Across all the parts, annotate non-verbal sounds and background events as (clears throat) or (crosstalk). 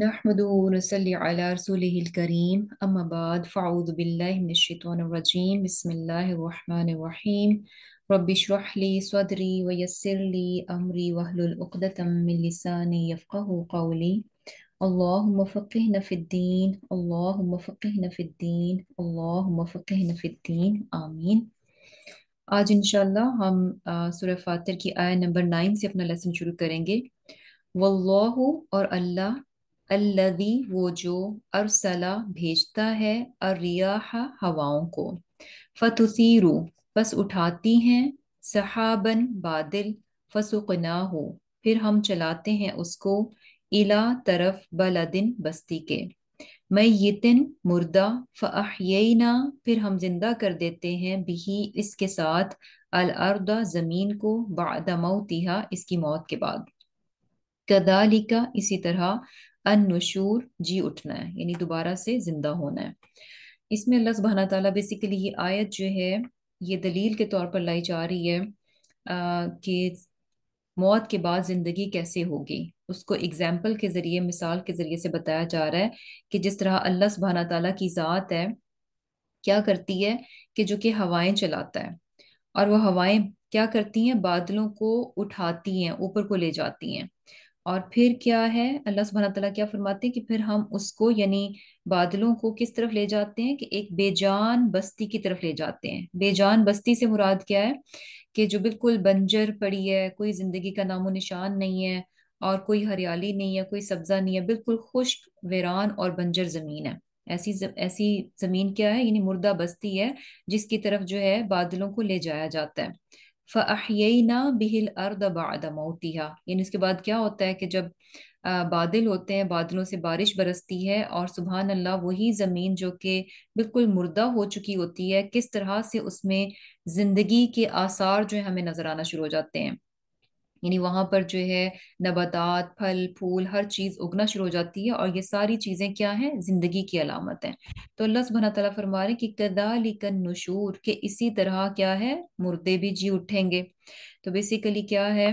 نحمده ونصلي على رسوله الكريم أما بعد فأعوذ بالله من الشيطان الرجيم بسم الله الرحمن الرحيم رب اشرح لي صدري ويسر لي أمري واحلل عقدة من لساني يفقه قولي اللهم فقهنا في الدين اللهم فقهنا في الدين اللهم فقهنا في الدين آمين आज इंशाल्लाह हम सूर्य फातिर की आय नंबर नाइन से अपना लेसन शुरू करेंगे वल्लाहु और अल्लाह अल्लदी वो जो अरसला भेजता है अरिया हवाओं को फतुसीरू बस उठाती हैं सहाबन बादल फसुकना हो फिर हम चलाते हैं उसको इला तरफ बलदिन बस्ती के मैं मैतिन मुर्दा फ़ाहयना फिर हम जिंदा कर देते हैं बिही इसके साथ अल अलअर्दा ज़मीन को बादमा इसकी मौत के बाद कदालिका इसी तरह अनुशूर जी उठना है यानी दोबारा से जिंदा होना है इसमें अल्लाह सुबहाना तला बेसिकली ये आयत जो है ये दलील के तौर पर लाई जा रही है कि मौत के बाद ज़िंदगी कैसे होगी उसको एग्जाम्पल के ज़रिए मिसाल के ज़रिए से बताया जा रहा है कि जिस तरह अल्लाह सुबहाना तला की ज़ात है क्या करती है कि जो कि हवाएं चलाता है और वो हवाएं क्या करती हैं बादलों को उठाती हैं ऊपर को ले जाती हैं और फिर क्या है अल्लाह सुबहाना तला क्या फरमाते हैं कि फिर हम उसको यानी बादलों को किस तरफ ले जाते हैं कि एक बेजान बस्ती की तरफ ले जाते हैं बेजान बस्ती से मुराद क्या है कि जो बिल्कुल बंजर पड़ी है कोई जिंदगी का नामो निशान नहीं है और कोई हरियाली नहीं है कोई सब्जा नहीं है बिल्कुल खुश्क वीरान और बंजर जमीन है ऐसी ऐसी जमीन क्या है यानी मुर्दा बस्ती है जिसकी तरफ जो है बादलों को ले जाया जाता है फ़ाहयना बिहिल अर्द बाद यानी उसके बाद क्या होता है कि जब बादल होते हैं बादलों से बारिश बरसती है और सुबह अल्लाह वही ज़मीन जो कि बिल्कुल मुर्दा हो चुकी होती है किस तरह से उसमें ज़िंदगी के आसार जो है हमें नज़र आना शुरू हो जाते हैं यानी वहां पर जो है नबातात फल फूल हर चीज़ उगना शुरू हो जाती है और ये सारी चीज़ें क्या हैं ज़िंदगी की अलामत है तो अल्लाह सुबहाना तआला फरमा रहे कि कदालिक नशूर के इसी तरह क्या है मुर्दे भी जी उठेंगे तो बेसिकली क्या है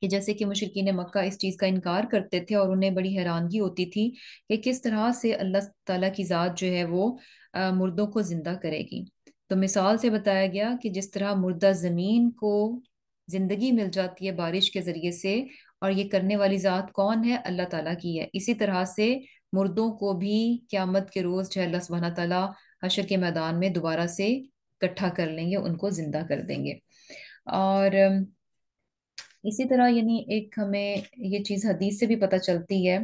कि जैसे कि मुशरकिन मक्का इस चीज़ का इनकार करते थे और उन्हें बड़ी हैरानगी होती थी कि किस तरह से अल्लाह ताला की ज़ात जो है वो आ, मुर्दों को ज़िंदा करेगी तो मिसाल से बताया गया कि जिस तरह मुर्दा ज़मीन को ज़िंदगी मिल जाती है बारिश के ज़रिए से और ये करने वाली ज़ात कौन है अल्लाह ताला की है इसी तरह से मुर्दों को भी क़्यामत के रोज़ जो अल्लाह सुबहाना तला हशर के मैदान में दोबारा से इकट्ठा कर लेंगे उनको ज़िंदा कर देंगे और इसी तरह यानी एक हमें ये चीज़ हदीस से भी पता चलती है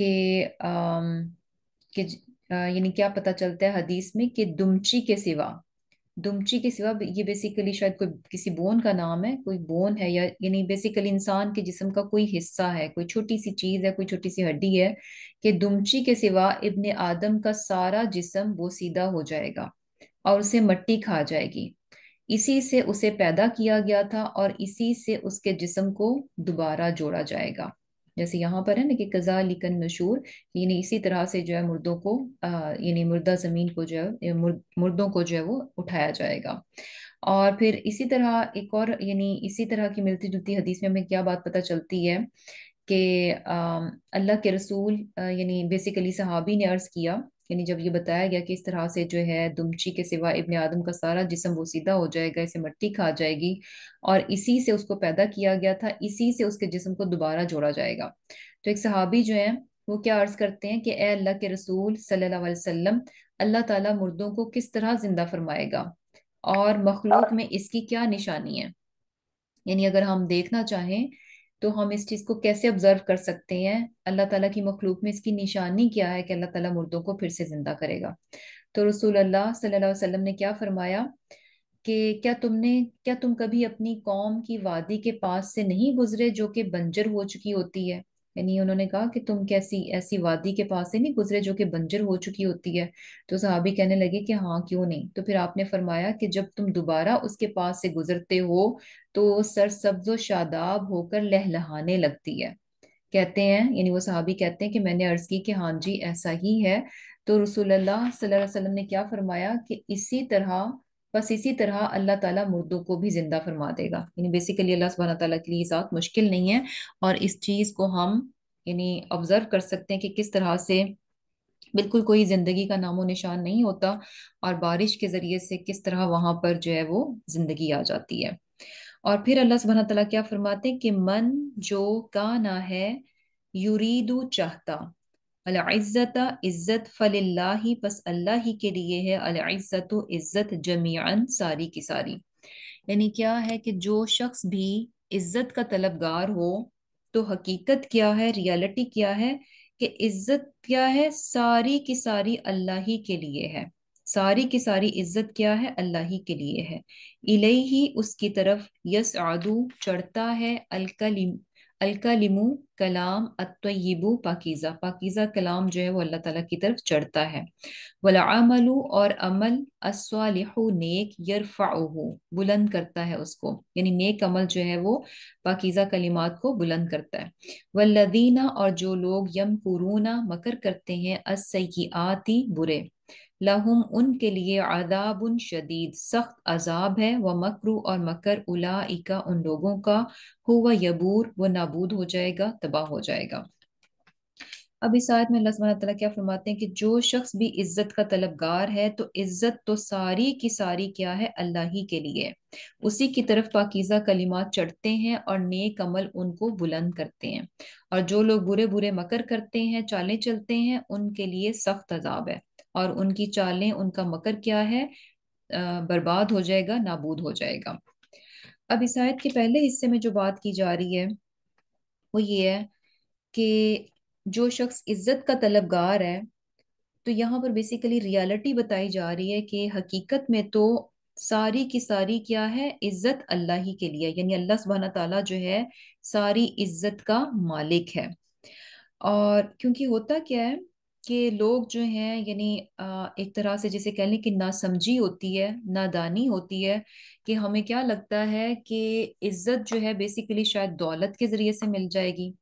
कि कि यानी क्या पता चलता है हदीस में कि दुमची के सिवा दुमची के सिवा ये बेसिकली शायद कोई किसी बोन का नाम है कोई बोन है या यानी बेसिकली इंसान के जिसम का कोई हिस्सा है कोई छोटी सी चीज है कोई छोटी सी हड्डी है कि दुमची के सिवा इबन आदम का सारा जिसम वो सीधा हो जाएगा और उसे मट्टी खा जाएगी इसी से उसे पैदा किया गया था और इसी से उसके जिसम को दोबारा जोड़ा जाएगा जैसे यहाँ पर है ना कि कज़ा लिकन नशूर यानी इसी तरह से जो है मुर्दों को यानी मुर्दा ज़मीन को जो है मुर्दों को जो है वो उठाया जाएगा और फिर इसी तरह एक और यानी इसी तरह की मिलती जुलती हदीस में हमें क्या बात पता चलती है कि अल्लाह के रसूल यानी बेसिकली सहाबी ने अर्ज़ किया यानी जब ये बताया गया कि इस तरह से जो है दुमची के सिवा इबन आदम का सारा जिसम वो सीधा हो जाएगा इसे मट्टी खा जाएगी और इसी से उसको पैदा किया गया था इसी से उसके जिसम को दोबारा जोड़ा जाएगा तो एक सहाबी जो है वो क्या अर्ज करते हैं कि ए अल्लाह के रसूल सल्लल्लाहु अलैहि वसल्लम अल्लाह ताला मुर्दों को किस तरह जिंदा फरमाएगा और मखलूक हाँ। में इसकी क्या निशानी है यानी अगर हम देखना चाहें तो हम इस चीज़ को कैसे ऑब्जर्व कर सकते हैं अल्लाह ताला की मखलूक में इसकी निशानी क्या है कि अल्लाह ताला मुर्दों को फिर से ज़िंदा करेगा तो रसूल अल्लाह सल्लल्लाहु अलैहि वसल्लम ने क्या फरमाया कि क्या तुमने क्या तुम कभी अपनी कौम की वादी के पास से नहीं गुजरे जो कि बंजर हो चुकी होती है यानी उन्होंने कहा कि तुम कैसी ऐसी वादी के पास से नहीं गुजरे जो कि बंजर हो चुकी होती है तो सहाबी कहने लगे कि हाँ क्यों नहीं तो फिर आपने फरमाया कि जब तुम दोबारा उसके पास से गुजरते हो तो सर सब्ज शादाब होकर लहलहाने लगती है कहते हैं यानी वो साहबी कहते हैं कि मैंने अर्ज की कि हाँ जी ऐसा ही है तो रसूल अल्लाह ने क्या फरमाया कि इसी तरह बस इसी तरह अल्लाह ताला मुर्दों को भी जिंदा फरमा देगा यानी बेसिकली अल्लाह सुबहाना ताला के लिए ज़ात मुश्किल नहीं है और इस चीज़ को हम यानी ऑब्जर्व कर सकते हैं कि किस तरह से बिल्कुल कोई ज़िंदगी का नामो निशान नहीं होता और बारिश के ज़रिए से किस तरह वहाँ पर जो है वो ज़िंदगी आ जाती है और फिर अल्लाह सुबहाना तला क्या फरमाते हैं कि मन जो का ना है यूरीदो चाहता अल्ज़त इज़्ज़त फलिल्ला ही बस अल्लाह ही के लिए है अल्ज़त इज़्ज़त जमीन सारी की सारी यानी क्या है कि जो शख्स भी इज़्ज़त का तलबगार हो तो हकीकत क्या है रियलिटी क्या है कि इज़्ज़त क्या है सारी की सारी अल्लाह ही के लिए है सारी की सारी इज्जत क्या है अल्लाह ही के लिए है इले ही उसकी तरफ यस आदू चढ़ता है अलकलिम अलकलिमु कलाम अतयबू पाकिज़ा पाकिज़ा कलाम जो है वो अल्लाह ताला की तरफ चढ़ता है वलामलू और अमल अस्वालिहु नेक यरफ़ाहु बुलंद करता है उसको यानी नेक अमल जो है वो पाकिज़ा कलिमात को बुलंद करता है वल्लदीना और जो लोग यम कुरूना मकर करते हैं असयी आती बुरे लहुम उनके लिए अदाब उन शदीद सख्त अजाब है व मकरू और मकर उला इका उन लोगों का हो वह यबूर व नाबूद हो जाएगा तबाह हो जाएगा अब इस आयत में अल्लाह ताला क्या फरमाते हैं कि जो शख्स भी इज्जत का तलबगार है तो इज्जत तो सारी की सारी क्या है अल्लाह ही के लिए उसी की तरफ पाकिजा कलिमात चढ़ते हैं और नेक अमल उनको बुलंद करते हैं और जो लोग बुरे बुरे मकर करते हैं चालें चलते हैं उनके लिए सख्त अजाब है और उनकी चालें उनका मकर क्या है बर्बाद हो जाएगा नाबूद हो जाएगा अब इस आयत के पहले हिस्से में जो बात की जा रही है वो ये है कि जो शख्स इज्जत का तलबगार है तो यहाँ पर बेसिकली रियलिटी बताई जा रही है कि हकीकत में तो सारी की सारी क्या है इज्जत अल्लाह ही के लिए यानी अल्लाह सुबहाना ताला जो है सारी इज्जत का मालिक है और क्योंकि होता क्या है कि लोग जो हैं यानी एक तरह से जिसे कह लें कि नासमझी होती है नादानी होती है कि हमें क्या लगता है कि इज्जत जो है बेसिकली शायद दौलत के ज़रिए से मिल जाएगी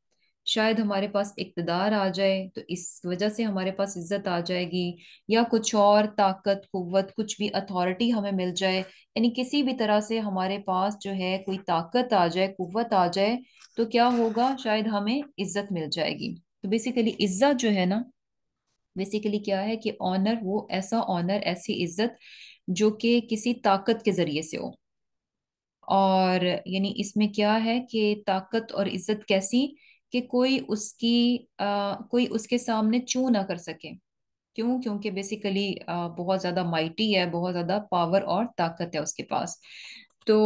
शायद हमारे पास इकतदार आ जाए तो इस वजह से हमारे पास इज्जत आ जाएगी या कुछ और ताकत कुत कुछ भी अथॉरिटी हमें मिल जाए यानी किसी भी तरह से हमारे पास जो है कोई ताकत आ जाए कुत आ जाए तो क्या होगा शायद हमें इज्जत मिल जाएगी तो बेसिकली इज्जत जो है ना बेसिकली क्या है कि ऑनर वो ऐसा ऑनर ऐसी इज्जत जो कि किसी ताकत के जरिए से हो और यानी इसमें क्या है कि ताकत और इज्जत कैसी कि कोई उसकी आ, कोई उसके सामने चू ना कर सके क्यों क्योंकि बेसिकली बहुत ज़्यादा माइटी है बहुत ज़्यादा पावर और ताकत है उसके पास तो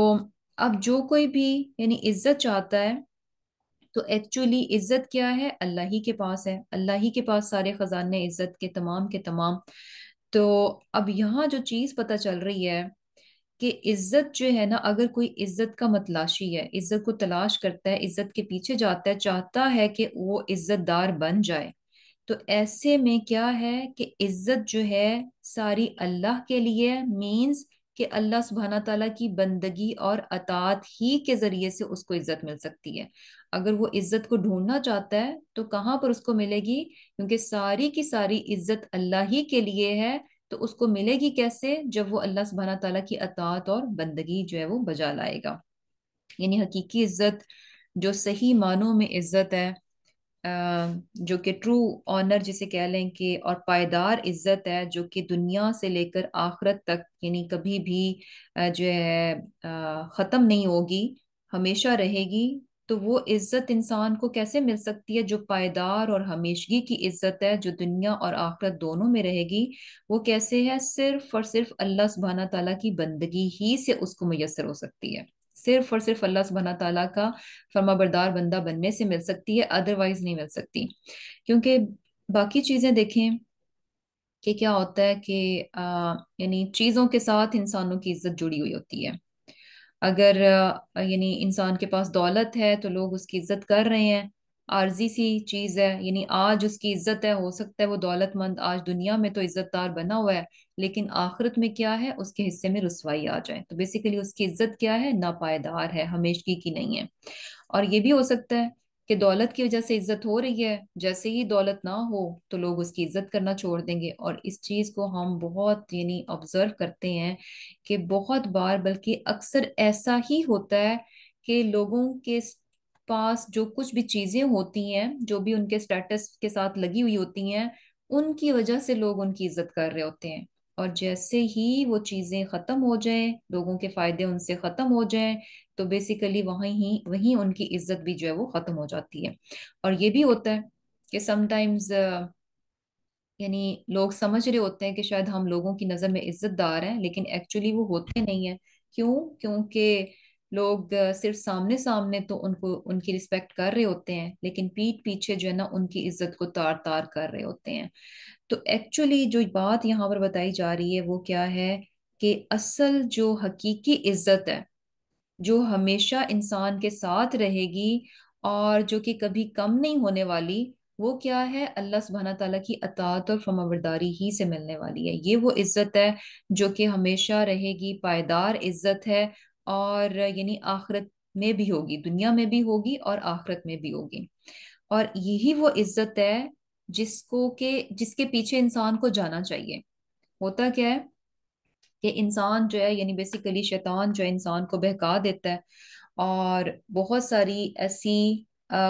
अब जो कोई भी यानी इज्जत चाहता है तो एक्चुअली इज्जत क्या है अल्लाह ही के पास है अल्लाह ही के पास सारे खजाने इज्जत के तमाम के तमाम तो अब यहाँ जो चीज पता चल रही है कि इज्जत जो है ना अगर कोई इज्जत का मतलाशी है इज्जत को तलाश करता है इज्जत के पीछे जाता है चाहता है कि वो इज्जतदार बन जाए तो ऐसे में क्या है कि इज्जत जो है सारी अल्लाह के लिए मीन्स कि अल्लाह सुबहाना तला की बंदगी और अतात ही के जरिए से उसको इज्जत मिल सकती है अगर वो इज्जत को ढूंढना चाहता है तो कहाँ पर उसको मिलेगी क्योंकि सारी की सारी इज्जत अल्लाह ही के लिए है तो उसको मिलेगी कैसे जब वो अल्लाह सुबहाना तला की अतात और बंदगी जो है वो बजा लाएगा यानी हकीकी इज्जत जो सही मानों में इज्जत है जो कि ट्रू ऑनर जिसे कह लें कि और पायदार इज्जत है जो कि दुनिया से लेकर आखरत तक यानी कभी भी जो है ख़त्म नहीं होगी हमेशा रहेगी तो वो इज्जत इंसान को कैसे मिल सकती है जो पायदार और हमेशगी की इज्जत है जो दुनिया और आखरत दोनों में रहेगी वो कैसे है सिर्फ और सिर्फ अल्लाह सुबहाना तला की बंदगी ही से उसको मैसर हो सकती है सिर्फ और सिर्फ अल्लाह सुबहाना तला का फर्माबरदार बंदा बनने से मिल सकती है अदरवाइज नहीं मिल सकती क्योंकि बाकी चीज़ें देखें कि क्या होता है कि यानी चीज़ों के साथ इंसानों की इज्जत जुड़ी हुई होती है अगर यानी इंसान के पास दौलत है तो लोग उसकी इज्जत कर रहे हैं आर्जी सी चीज है यानी आज उसकी इज्जत है हो सकता है वो दौलतमंद आज दुनिया में तो इज्जतदार बना हुआ है लेकिन आखिरत में क्या है उसके हिस्से में रसवाई आ जाए तो बेसिकली उसकी इज्जत क्या है नापायदार है हमेशगी की नहीं है और ये भी हो सकता है कि दौलत की वजह से इज्जत हो रही है जैसे ही दौलत ना हो तो लोग उसकी इज्जत करना छोड़ देंगे और इस चीज को हम बहुत यानी ऑब्जर्व करते हैं कि बहुत बार बल्कि अक्सर ऐसा ही होता है कि लोगों के पास जो कुछ भी चीजें होती हैं जो भी उनके स्टेटस के साथ लगी हुई होती हैं उनकी वजह से लोग उनकी इज्जत कर रहे होते हैं और जैसे ही वो चीज़ें ख़त्म हो जाए लोगों के फ़ायदे उनसे ख़त्म हो जाए तो बेसिकली वहीं ही वहीं उनकी इज्जत भी जो है वो ख़त्म हो जाती है और ये भी होता है कि समटाइम्स यानी लोग समझ रहे होते हैं कि शायद हम लोगों की नज़र में इज्जतदार हैं लेकिन एक्चुअली वो होते नहीं है क्यों क्योंकि लोग सिर्फ सामने सामने तो उनको उनकी रिस्पेक्ट कर रहे होते हैं लेकिन पीठ पीछे जो है ना उनकी इज्जत को तार तार कर रहे होते हैं तो एक्चुअली जो बात यहाँ पर बताई जा रही है वो क्या है कि असल जो हकीकी इज्जत है जो हमेशा इंसान के साथ रहेगी और जो कि कभी कम नहीं होने वाली वो क्या है अल्लाह सुबहाना तला की अतात और फमावरदारी ही से मिलने वाली है ये वो इज़्ज़त है जो कि हमेशा रहेगी पायदार इज़्ज़त है और यानी आखरत में भी होगी दुनिया में भी होगी और आखरत में भी होगी और यही वो इज्जत है जिसको के जिसके पीछे इंसान को जाना चाहिए होता क्या है कि इंसान जो है यानी बेसिकली शैतान जो है इंसान को बहका देता है और बहुत सारी ऐसी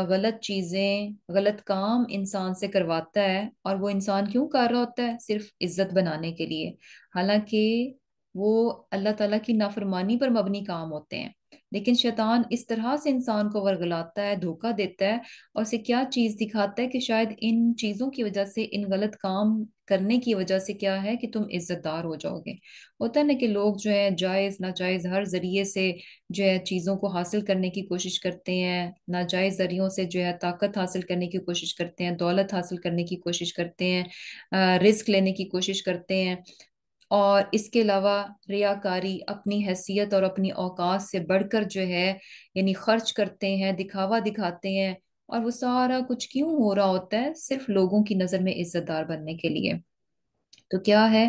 गलत चीज़ें गलत काम इंसान से करवाता है और वो इंसान क्यों कर रहा होता है सिर्फ इज्जत बनाने के लिए हालांकि वो अल्लाह ताला की नाफरमानी पर मबनी काम होते हैं लेकिन शैतान इस तरह से इंसान को वर्गलाता है धोखा देता है और उसे क्या चीज़ दिखाता है कि शायद इन चीज़ों की वजह से इन गलत काम करने की वजह से क्या है कि तुम इज्जतदार हो जाओगे होता है ना कि लोग जो है जायज़ नाजायज़ हर जरिए से जो है चीज़ों को हासिल करने की कोशिश करते हैं नाजायज़ जरियों से जो है ताकत हासिल करने की कोशिश करते हैं दौलत हासिल करने की कोशिश करते हैं रिस्क लेने की कोशिश करते हैं और इसके अलावा रियाकारी अपनी हैसियत और अपनी औकात से बढ़कर जो है यानी खर्च करते हैं दिखावा दिखाते हैं और वो सारा कुछ क्यों हो रहा होता है सिर्फ लोगों की नज़र में इज्जतदार बनने के लिए तो क्या है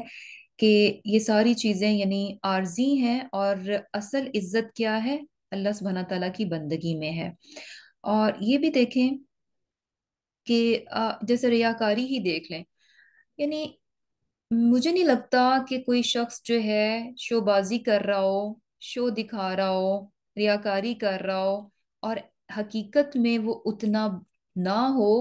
कि ये सारी चीज़ें यानी आर्जी हैं और असल इज्जत क्या है अल्लाह सुबहाना तला की बंदगी में है और ये भी देखें कि जैसे रियाकारी ही देख लें यानी मुझे नहीं लगता कि कोई शख्स जो है शोबाजी कर रहा हो शो दिखा रहा हो रियाकारी कर रहा हो और हकीकत में वो उतना ना हो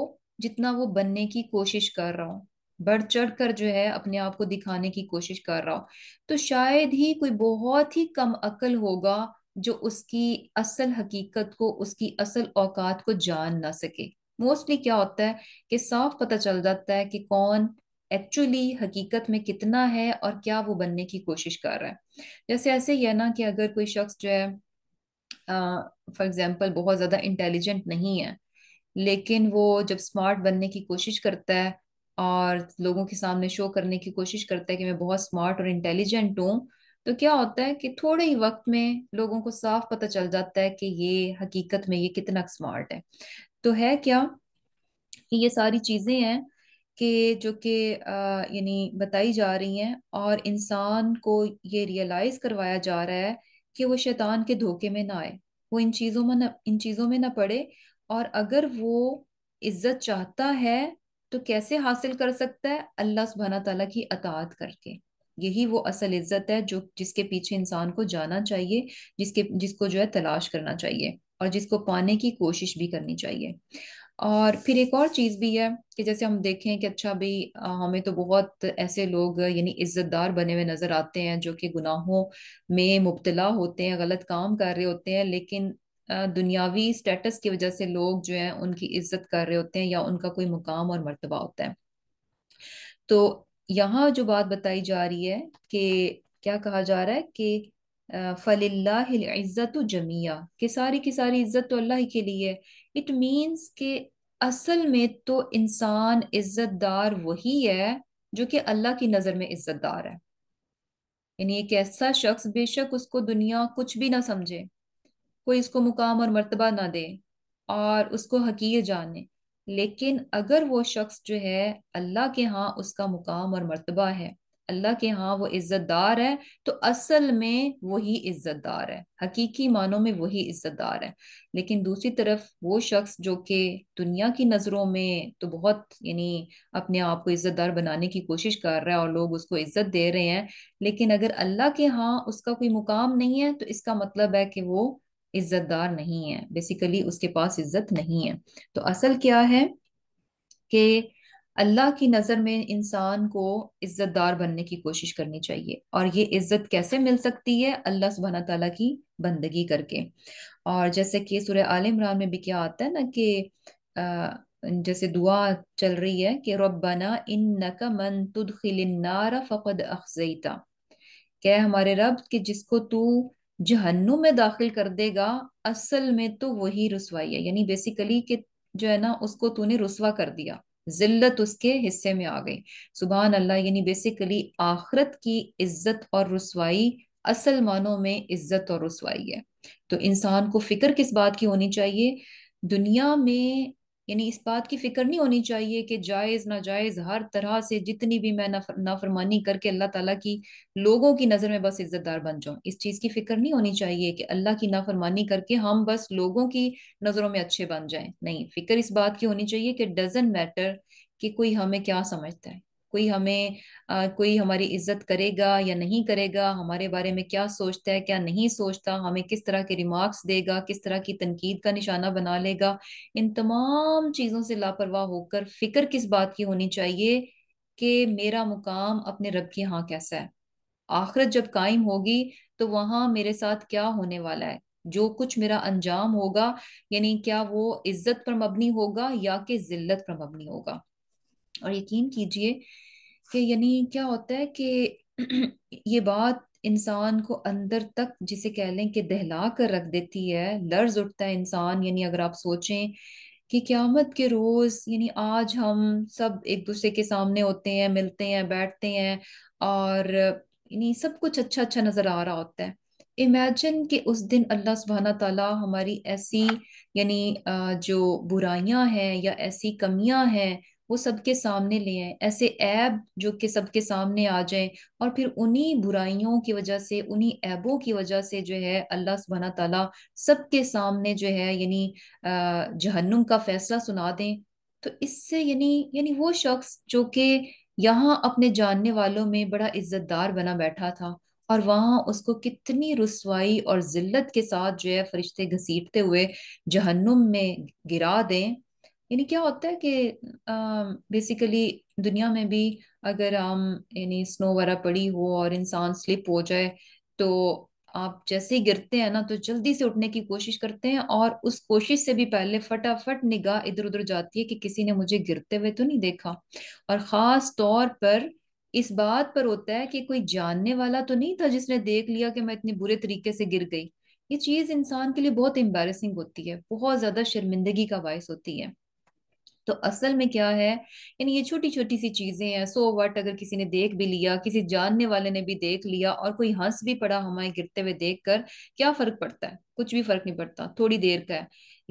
जितना वो बनने की कोशिश कर रहा हो बढ़ चढ़ कर जो है अपने आप को दिखाने की कोशिश कर रहा हो तो शायद ही कोई बहुत ही कम अकल होगा जो उसकी असल हकीकत को उसकी असल औकात को जान ना सके मोस्टली क्या होता है कि साफ पता चल जाता है कि कौन एक्चुअली हकीकत में कितना है और क्या वो बनने की कोशिश कर रहा है जैसे ऐसे ही है ना कि अगर कोई शख्स जो है फॉर एग्जाम्पल बहुत ज़्यादा इंटेलिजेंट नहीं है लेकिन वो जब स्मार्ट बनने की कोशिश करता है और लोगों के सामने शो करने की कोशिश करता है कि मैं बहुत स्मार्ट और इंटेलिजेंट हूँ तो क्या होता है कि थोड़े ही वक्त में लोगों को साफ पता चल जाता है कि ये हकीकत में ये कितना स्मार्ट है तो है क्या कि ये सारी चीज़ें हैं के जो कि यानी बताई जा रही हैं और इंसान को ये रियलाइज करवाया जा रहा है कि वो शैतान के धोखे में ना आए वो इन चीज़ों में ना इन चीज़ों में ना पड़े और अगर वो इज्जत चाहता है तो कैसे हासिल कर सकता है अल्लाह सुबहाना तला की अतात करके यही वो असल इज्जत है जो जिसके पीछे इंसान को जाना चाहिए जिसके जिसको जो है तलाश करना चाहिए और जिसको पाने की कोशिश भी करनी चाहिए और फिर एक और चीज़ भी है कि जैसे हम देखें कि अच्छा भाई हमें तो बहुत ऐसे लोग यानी इज्जतदार बने हुए नज़र आते हैं जो कि गुनाहों में मुबतला होते हैं गलत काम कर रहे होते हैं लेकिन दुनियावी स्टेटस की वजह से लोग जो हैं उनकी इज्जत कर रहे होते हैं या उनका कोई मुकाम और मर्तबा होता है तो यहाँ जो बात बताई जा रही है कि क्या कहा जा रहा है कि फ़लिल्लाज़्ज़त जमिया के सारी की सारी इज़्ज़त तो अल्लाह के लिए इट मीन्स के असल में तो इंसान इज़्ज़तदार वही है जो कि अल्लाह की नज़र में इज़्ज़तदार है यानी एक ऐसा शख्स बेशक उसको दुनिया कुछ भी ना समझे कोई इसको मुकाम और मर्तबा ना दे और उसको हकीर जाने लेकिन अगर वो शख्स जो है अल्लाह के यहाँ उसका मुकाम और मर्तबा है अल्लाह के यहाँ वो इज्जतदार है तो असल में वही इज्जतदार है हकीकी मानों में वही इज्जतदार है लेकिन दूसरी तरफ वो शख्स जो कि दुनिया की नज़रों में तो बहुत यानी अपने आप को इज्जतदार बनाने की कोशिश कर रहा है और लोग उसको इज्जत दे रहे हैं लेकिन अगर अल्लाह के यहाँ उसका कोई मुकाम नहीं है तो इसका मतलब है कि वो इज्जतदार नहीं है बेसिकली उसके पास इज्जत नहीं है तो असल क्या है कि अल्लाह की नज़र में इंसान को इज्जतदार बनने की कोशिश करनी चाहिए और ये इज्जत कैसे मिल सकती है अल्लाह सुबहाना तला की बंदगी करके और जैसे कि सुर आल इमरान में भी क्या आता है ना कि जैसे दुआ चल रही है कि रब्बना इन नक मन तुदखिलनार फ़कद अखजईता कह हमारे रब कि जिसको तू जहन्नु में दाखिल कर देगा असल में तो वही रसवाई है यानी बेसिकली कि जो है ना उसको तूने रसवा कर दिया जिल्लत उसके हिस्से में आ गई सुबह अल्लाह यानी बेसिकली आखरत की इज्जत और रसवाई असल मानों में इज्जत और रसवाई है तो इंसान को फिक्र किस बात की होनी चाहिए दुनिया में यानी इस बात की फिक्र नहीं होनी चाहिए कि जायज़ ना जायज हर तरह से जितनी भी मैं नाफ, नाफरमानी करके अल्लाह ताला की लोगों की नज़र में बस इज़्ज़तदार बन जाऊं इस चीज़ की फिक्र नहीं होनी चाहिए कि अल्लाह की नाफरमानी करके हम बस लोगों की नज़रों में अच्छे बन जाएं नहीं फिक्र इस बात की होनी चाहिए कि डजेंट मैटर कि कोई हमें क्या समझता है कोई हमें आ, कोई हमारी इज्जत करेगा या नहीं करेगा हमारे बारे में क्या सोचता है क्या नहीं सोचता हमें किस तरह के रिमार्क्स देगा किस तरह की तनकीद का निशाना बना लेगा इन तमाम चीज़ों से लापरवाह होकर फिक्र किस बात की होनी चाहिए कि मेरा मुकाम अपने रब के यहाँ कैसा है आखिरत जब कायम होगी तो वहाँ मेरे साथ क्या होने वाला है जो कुछ मेरा अंजाम होगा यानी क्या वो इज्जत पर मबनी होगा या कि जिल्लत पर मबनी होगा और यकीन कीजिए कि यानी क्या होता है कि (clears throat) ये बात इंसान को अंदर तक जिसे कह लें कि दहला कर रख देती है लर्ज उठता है इंसान यानी अगर आप सोचें कि क्यामत के रोज़ यानी आज हम सब एक दूसरे के सामने होते हैं मिलते हैं बैठते हैं और यानी सब कुछ अच्छा अच्छा नज़र आ रहा होता है इमेजिन कि उस दिन अल्लाह सुबहाना तला हमारी ऐसी यानी जो बुराइयां हैं या ऐसी कमियां हैं वो सबके सामने ले आए ऐसे ऐब जो कि सबके सामने आ जाए और फिर उन्हीं बुराइयों की वजह से उन्हीं ऐबों की वजह से जो है अल्लाह सुबहाना तला सबके सामने जो है यानी जहन्नुम का फैसला सुना दें तो इससे यानी यानी वो शख्स जो कि यहाँ अपने जानने वालों में बड़ा इज्जतदार बना बैठा था और वहाँ उसको कितनी रसवाई और जिल्लत के साथ जो है फरिश्ते घसीटते हुए जहन्नुम में गिरा दें यानी क्या होता है कि बेसिकली दुनिया में भी अगर हम यानी स्नो वगैरह पड़ी हो और इंसान स्लिप हो जाए तो आप जैसे ही गिरते हैं ना तो जल्दी से उठने की कोशिश करते हैं और उस कोशिश से भी पहले फटाफट निगाह इधर उधर जाती है कि किसी ने मुझे गिरते हुए तो नहीं देखा और खास तौर पर इस बात पर होता है कि कोई जानने वाला तो नहीं था जिसने देख लिया कि मैं इतने बुरे तरीके से गिर गई ये चीज इंसान के लिए बहुत एम्बेसिंग होती है बहुत ज्यादा शर्मिंदगी का बायस होती है तो असल में क्या है यानी ये छोटी छोटी सी चीजें हैं सो वट अगर किसी ने देख भी लिया किसी जानने वाले ने भी देख लिया और कोई हंस भी पड़ा हमारे गिरते हुए देख कर क्या फर्क पड़ता है कुछ भी फर्क नहीं पड़ता थोड़ी देर का है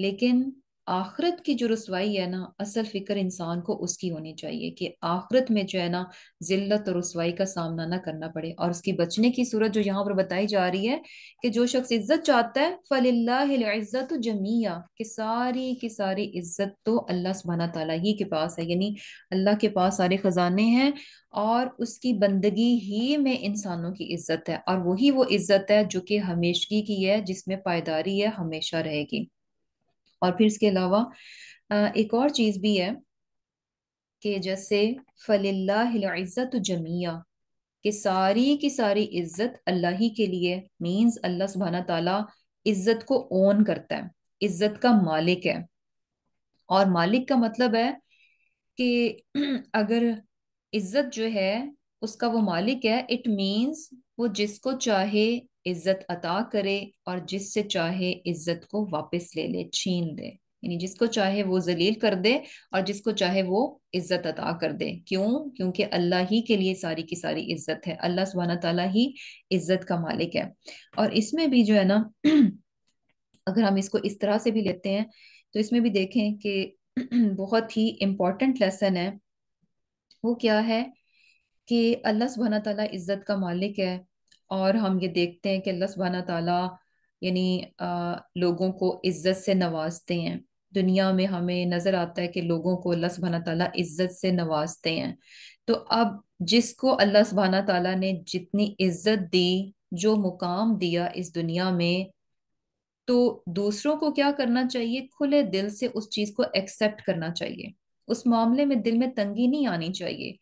लेकिन आखरत की जो रसवाई है ना असल फिक्र इंसान को उसकी होनी चाहिए कि आखरत में जो है ना जिल्लत और रसवाई का सामना ना करना पड़े और उसकी बचने की सूरत जो यहाँ पर बताई जा रही है कि जो शख्स इज्जत चाहता है फल्लाज्जत जमिया कि सारी की सारी इज्जत तो अल्लाह सुबहाना तला ही के पास है यानी अल्लाह के पास सारे खजाने हैं और उसकी बंदगी ही में इंसानों की इज्जत है और वही वो इज्जत है जो कि हमेशगी की है जिसमें पायदारी है हमेशा रहेगी और फिर इसके अलावा एक और चीज़ भी है कि जैसे फ़लिल्लाज़्ज़त जमिया कि सारी की सारी इज्जत अल्लाह ही के लिए मीन्स अल्लाह सुबहाना तला इज्जत को ओन करता है इज्जत का मालिक है और मालिक का मतलब है कि (clears throat) अगर इज्जत जो है उसका वो मालिक है इट मीन्स वो जिसको चाहे इज्जत अता करे और जिससे चाहे इज्जत को वापस ले ले छीन दे यानी जिसको चाहे वो जलील कर दे और जिसको चाहे वो इज्जत अता कर दे क्यों क्योंकि अल्लाह ही के लिए सारी की सारी इज्जत है अल्लाह सुबहाना तला ही इज्जत का मालिक है और इसमें भी जो है ना (clears throat) अगर हम इसको इस तरह से भी लेते हैं तो इसमें भी देखें कि (clears throat) बहुत ही इम्पोर्टेंट लेसन है वो क्या है कि अल्लाह सुबहाना तला इज्जत का मालिक है और हम ये देखते हैं कि अल्लाह सुबहाना तला यानी लोगों को इज्जत से नवाजते हैं दुनिया में हमें नजर आता है कि लोगों को अल्लाह सुबहाना तला इज्जत से नवाजते हैं तो अब जिसको अल्लाह सुबहाना तला ने जितनी इज्जत दी जो मुकाम दिया इस दुनिया में तो दूसरों को क्या करना चाहिए खुले दिल से उस चीज को एक्सेप्ट करना चाहिए उस मामले में दिल में तंगी नहीं आनी चाहिए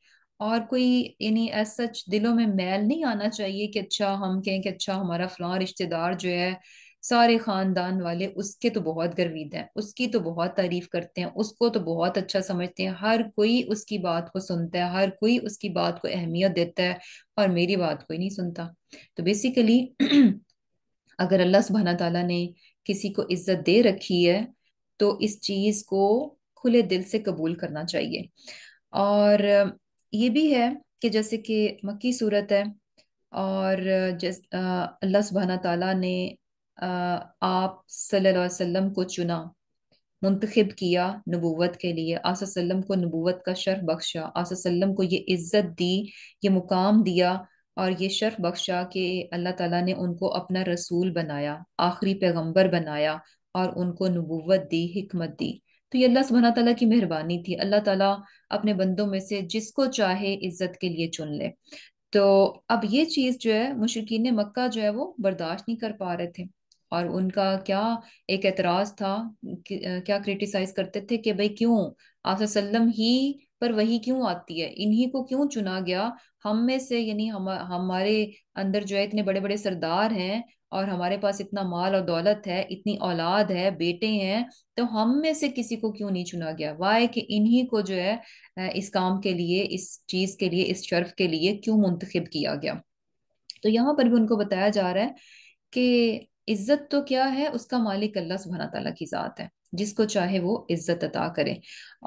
और कोई यानी एज सच दिलों में मैल नहीं आना चाहिए कि अच्छा हम कहें कि अच्छा हमारा फलां रिश्तेदार जो है सारे खानदान वाले उसके तो बहुत गर्वीद हैं उसकी तो बहुत तारीफ करते हैं उसको तो बहुत अच्छा समझते हैं हर कोई उसकी बात को सुनता है हर कोई उसकी बात को अहमियत देता है और मेरी बात कोई नहीं सुनता तो बेसिकली (clears throat) अगर अल्लाह सुबहाना तला ने किसी को इज्जत दे रखी है तो इस चीज़ को खुले दिल से कबूल करना चाहिए और ये भी है कि जैसे कि मक्की सूरत है और जस अल्लाह सुबहाना तला ने आप सल्लल्लाहु अलैहि वसल्लम को चुना मुंतखब किया नबूवत के लिए आसम को नबूवत का शर्फ बख्शा आसम को ये इज़्ज़त दी ये मुकाम दिया और ये शर्फ बख्शा कि अल्लाह ताला ने उनको अपना रसूल बनाया आखिरी पैगंबर बनाया और उनको नबूवत दी हमत दी तो ये अल्लाह सुबहाना तला की मेहरबानी थी अल्लाह तला अपने बंदों में से जिसको चाहे इज्जत के लिए चुन ले तो अब ये चीज़ जो है मुशरकिन मक्का जो है वो बर्दाश्त नहीं कर पा रहे थे और उनका क्या एक एतराज़ था क्या क्रिटिसाइज करते थे कि भाई क्यों आप ही पर वही क्यों आती है इन्हीं को क्यों चुना गया हम में से यानी हम हमारे अंदर जो है इतने बड़े बड़े सरदार हैं और हमारे पास इतना माल और दौलत है इतनी औलाद है बेटे हैं तो हम में से किसी को क्यों नहीं चुना गया वाय कि इन्हीं को जो है इस काम के लिए इस चीज के लिए इस शर्फ के लिए क्यों मुंतखब किया गया तो यहाँ पर भी उनको बताया जा रहा है कि इज्जत तो क्या है उसका मालिक अल्लाह सुबहाना तला की ज़ात है जिसको चाहे वो इज्जत अदा करे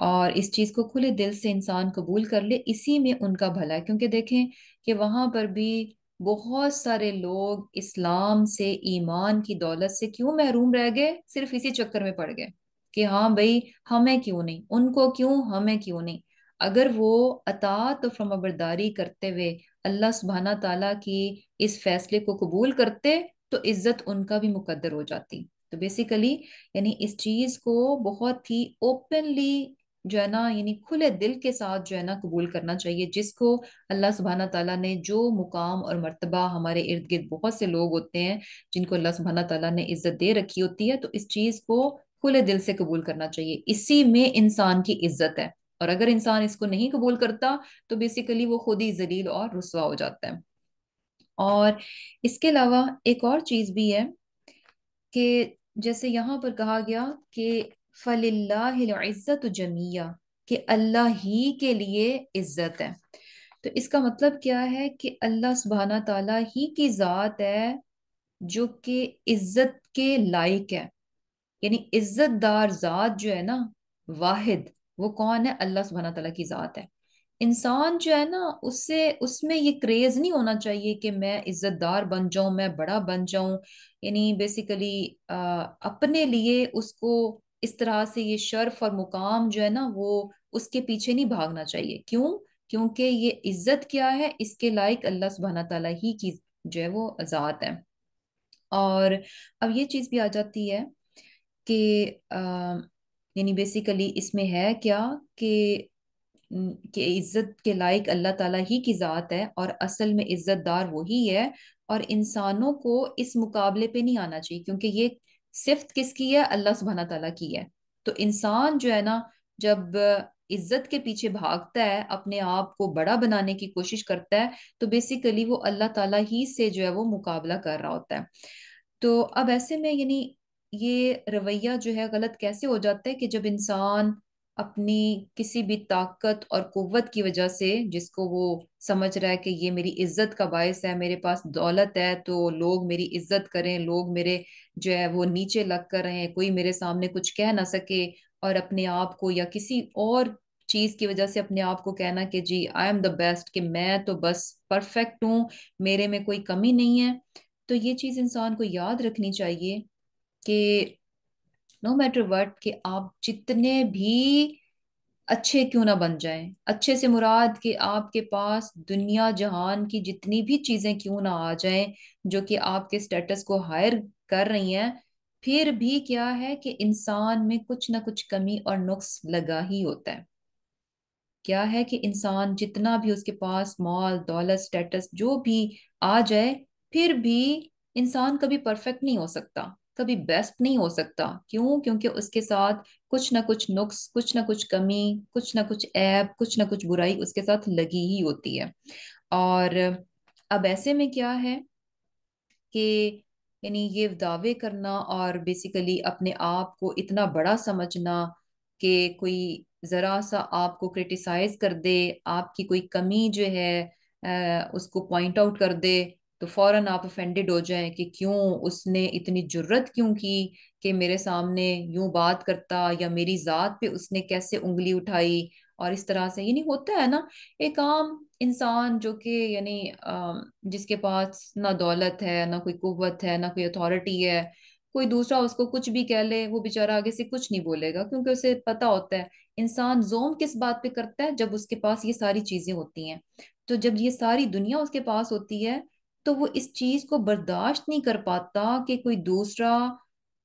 और इस चीज़ को खुले दिल से इंसान कबूल कर ले इसी में उनका भला है क्योंकि देखें कि वहाँ पर भी बहुत सारे लोग इस्लाम से ईमान की दौलत से क्यों महरूम रह गए सिर्फ इसी चक्कर में पड़ गए कि हाँ भाई हमें क्यों नहीं उनको क्यों हमें क्यों नहीं अगर वो अतात तो करते हुए अल्लाह सुबहाना तला की इस फैसले को कबूल करते तो इज्जत उनका भी मुकद्दर हो जाती तो बेसिकली यानी इस चीज़ को बहुत ही ओपनली जो है ना यानी खुले दिल के साथ जो है ना कबूल करना चाहिए जिसको अल्लाह सुबहाना तला ने जो मुकाम और मरतबा हमारे इर्द गिर्द बहुत से लोग होते हैं जिनको अल्लाह सुबहाना तला ने इज्जत दे रखी होती है तो इस चीज़ को खुले दिल से कबूल करना चाहिए इसी में इंसान की इज्जत है और अगर इंसान इसको नहीं कबूल करता तो बेसिकली वो खुद ही जलील और रसवा हो जाता है और इसके अलावा एक और चीज़ भी है कि जैसे यहाँ पर कहा गया कि फ़लिल्लाज़्ज़त जमिया कि अल्लाह ही के लिए इज़्ज़त है तो इसका मतलब क्या है कि अल्लाह सुबहाना ताला ही की ज़ात है जो कि इज़्ज़त के लायक है यानी इज़्ज़तदार ज़ात जो है ना वाहिद वो कौन है अल्लाह सुबहाना ताला की ज़ात है इंसान जो है ना उससे उसमें ये क्रेज नहीं होना चाहिए कि मैं इज्जतदार बन जाऊं मैं बड़ा बन जाऊं यानी बेसिकली अपने लिए उसको इस तरह से ये शर्फ और मुकाम जो है ना वो उसके पीछे नहीं भागना चाहिए क्यों क्योंकि ये इज्जत क्या है इसके लायक अल्लाह सुबहाना तला ही की जो है वो आजाद है और अब ये चीज़ भी आ जाती है कि यानी बेसिकली इसमें है क्या कि कि इज्जत के लायक अल्लाह ताला ही की ज़ात है और असल में इज्जतदार वही है और इंसानों को इस मुकाबले पे नहीं आना चाहिए क्योंकि ये सिफ्त किसकी है अल्लाह सुबहाना तला की है तो इंसान जो है ना जब इज्जत के पीछे भागता है अपने आप को बड़ा बनाने की कोशिश करता है तो बेसिकली वो अल्लाह ताला ही से जो है वो मुकाबला कर रहा होता है तो अब ऐसे में यानी ये रवैया जो है गलत कैसे हो जाता है कि जब इंसान अपनी किसी भी ताकत और कुत की वजह से जिसको वो समझ रहा है कि ये मेरी इज्जत का बायस है मेरे पास दौलत है तो लोग मेरी इज्जत करें लोग मेरे जो है वो नीचे लग कर रहे हैं कोई मेरे सामने कुछ कह ना सके और अपने आप को या किसी और चीज की वजह से अपने आप को कहना कि जी आई एम द बेस्ट कि मैं तो बस परफेक्ट हूँ मेरे में कोई कमी नहीं है तो ये चीज इंसान को याद रखनी चाहिए कि नो मैटर वर्ट कि आप जितने भी अच्छे क्यों ना बन जाएं अच्छे से मुराद कि आपके पास दुनिया जहान की जितनी भी चीज़ें क्यों ना आ जाएं जो कि आपके स्टेटस को हायर कर रही हैं फिर भी क्या है कि इंसान में कुछ ना कुछ कमी और नुक्स लगा ही होता है क्या है कि इंसान जितना भी उसके पास मॉल दौलत स्टेटस जो भी आ जाए फिर भी इंसान कभी परफेक्ट नहीं हो सकता कभी बेस्ट नहीं हो सकता क्यों क्योंकि उसके साथ कुछ ना कुछ नुक्स कुछ ना कुछ कमी कुछ ना कुछ ऐप कुछ ना कुछ बुराई उसके साथ लगी ही होती है और अब ऐसे में क्या है कि यानी ये दावे करना और बेसिकली अपने आप को इतना बड़ा समझना कि कोई ज़रा सा आपको क्रिटिसाइज कर दे आपकी कोई कमी जो है आ, उसको पॉइंट आउट कर दे तो फौरन आप ऑफेंडेड हो जाए कि क्यों उसने इतनी जरूरत क्यों की कि मेरे सामने यूं बात करता या मेरी ज़ात पे उसने कैसे उंगली उठाई और इस तरह से यानी होता है ना एक आम इंसान जो कि यानी जिसके पास ना दौलत है ना कोई कुत है ना कोई अथॉरिटी है कोई दूसरा उसको कुछ भी कह ले वो बेचारा आगे से कुछ नहीं बोलेगा क्योंकि उसे पता होता है इंसान जोम किस बात पे करता है जब उसके पास ये सारी चीजें होती हैं तो जब ये सारी दुनिया उसके पास होती है तो वो इस चीज को बर्दाश्त नहीं कर पाता कि कोई दूसरा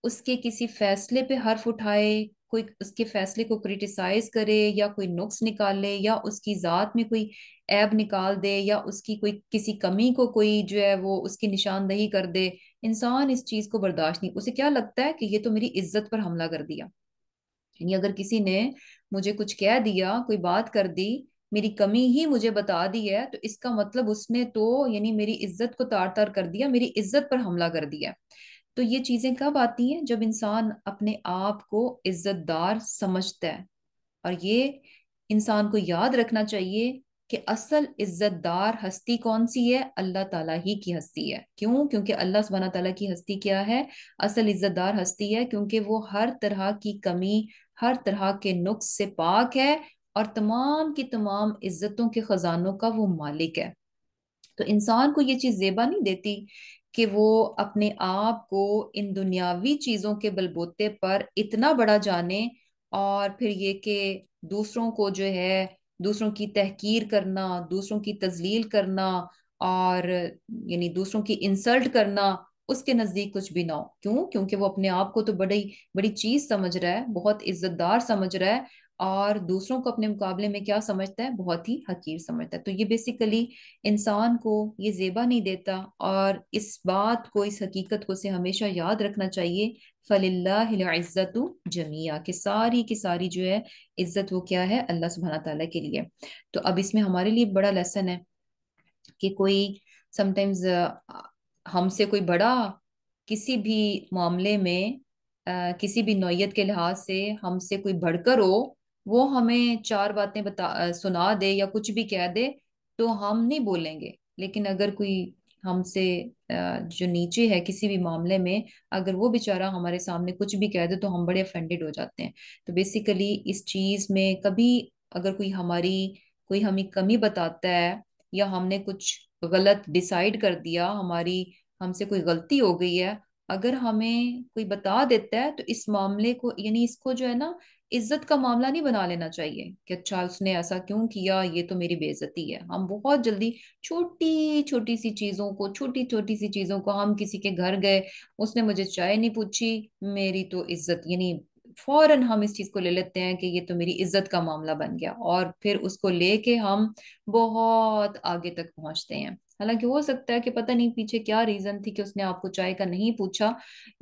उसके किसी फैसले पे हर्फ उठाए कोई उसके फैसले को क्रिटिसाइज करे या कोई नुक्स निकाले या उसकी ज़ात में कोई ऐब निकाल दे या उसकी कोई किसी कमी को कोई जो है वो उसकी निशानदही कर दे इंसान इस चीज़ को बर्दाश्त नहीं उसे क्या लगता है कि ये तो मेरी इज्जत पर हमला कर दिया यानी अगर किसी ने मुझे कुछ कह दिया कोई बात कर दी मेरी कमी ही मुझे बता दी है तो इसका मतलब उसने तो यानी मेरी इज्जत को तार तार कर दिया मेरी इज्जत पर हमला कर दिया तो ये चीजें कब आती हैं जब इंसान अपने आप को इज्जतदार समझता है और ये इंसान को याद रखना चाहिए कि असल इज्जतदार हस्ती कौन सी है अल्लाह ताला ही की हस्ती है क्यों क्योंकि अल्लाह सुबहाना ताला की हस्ती क्या है असल इज्जतदार हस्ती है क्योंकि वो हर तरह की कमी हर तरह के नुक्स से पाक है और तमाम की तमाम इज्जतों के ख़जानों का वो मालिक है तो इंसान को ये चीज़ जेबा नहीं देती कि वो अपने आप को इन दुनियावी चीज़ों के बलबोते पर इतना बड़ा जाने और फिर ये कि दूसरों को जो है दूसरों की तहकीर करना दूसरों की तजलील करना और यानी दूसरों की इंसल्ट करना उसके नज़दीक कुछ भी ना हो क्यों क्योंकि वो अपने आप को तो बड़ी बड़ी चीज़ समझ रहा है बहुत इज्जतदार समझ रहा है और दूसरों को अपने मुकाबले में क्या समझता है बहुत ही हकीर समझता है तो ये बेसिकली इंसान को ये जेबा नहीं देता और इस बात को इस हकीकत को से हमेशा याद रखना चाहिए फ़लिल्लाज़्ज़त जमिया के सारी की सारी जो है इज़्ज़त वो क्या है अल्लाह सुबहाना तला के लिए तो अब इसमें हमारे लिए बड़ा लेसन है कि कोई समटाइम्स हमसे कोई बड़ा किसी भी मामले में आ, किसी भी नोयत के लिहाज से हमसे कोई बढ़कर हो वो हमें चार बातें बता सुना दे या कुछ भी कह दे तो हम नहीं बोलेंगे लेकिन अगर कोई हमसे जो नीचे है किसी भी मामले में अगर वो बेचारा हमारे सामने कुछ भी कह दे तो हम बड़े अफेंडेड हो जाते हैं तो बेसिकली इस चीज़ में कभी अगर कोई हमारी कोई हमें कमी बताता है या हमने कुछ गलत डिसाइड कर दिया हमारी हमसे कोई गलती हो गई है अगर हमें कोई बता देता है तो इस मामले को यानी इसको जो है ना इज्जत का मामला नहीं बना लेना चाहिए कि अच्छा उसने ऐसा क्यों किया ये तो मेरी बेजती है हम बहुत जल्दी छोटी छोटी सी चीजों को छोटी छोटी सी चीजों को हम किसी के घर गए उसने मुझे चाय नहीं पूछी मेरी तो इज्जत यानी फौरन हम इस चीज को ले लेते हैं कि ये तो मेरी इज्जत का मामला बन गया और फिर उसको लेके हम बहुत आगे तक पहुंचते हैं हालांकि हो सकता है कि पता नहीं पीछे क्या रीजन थी कि उसने आपको चाय का नहीं पूछा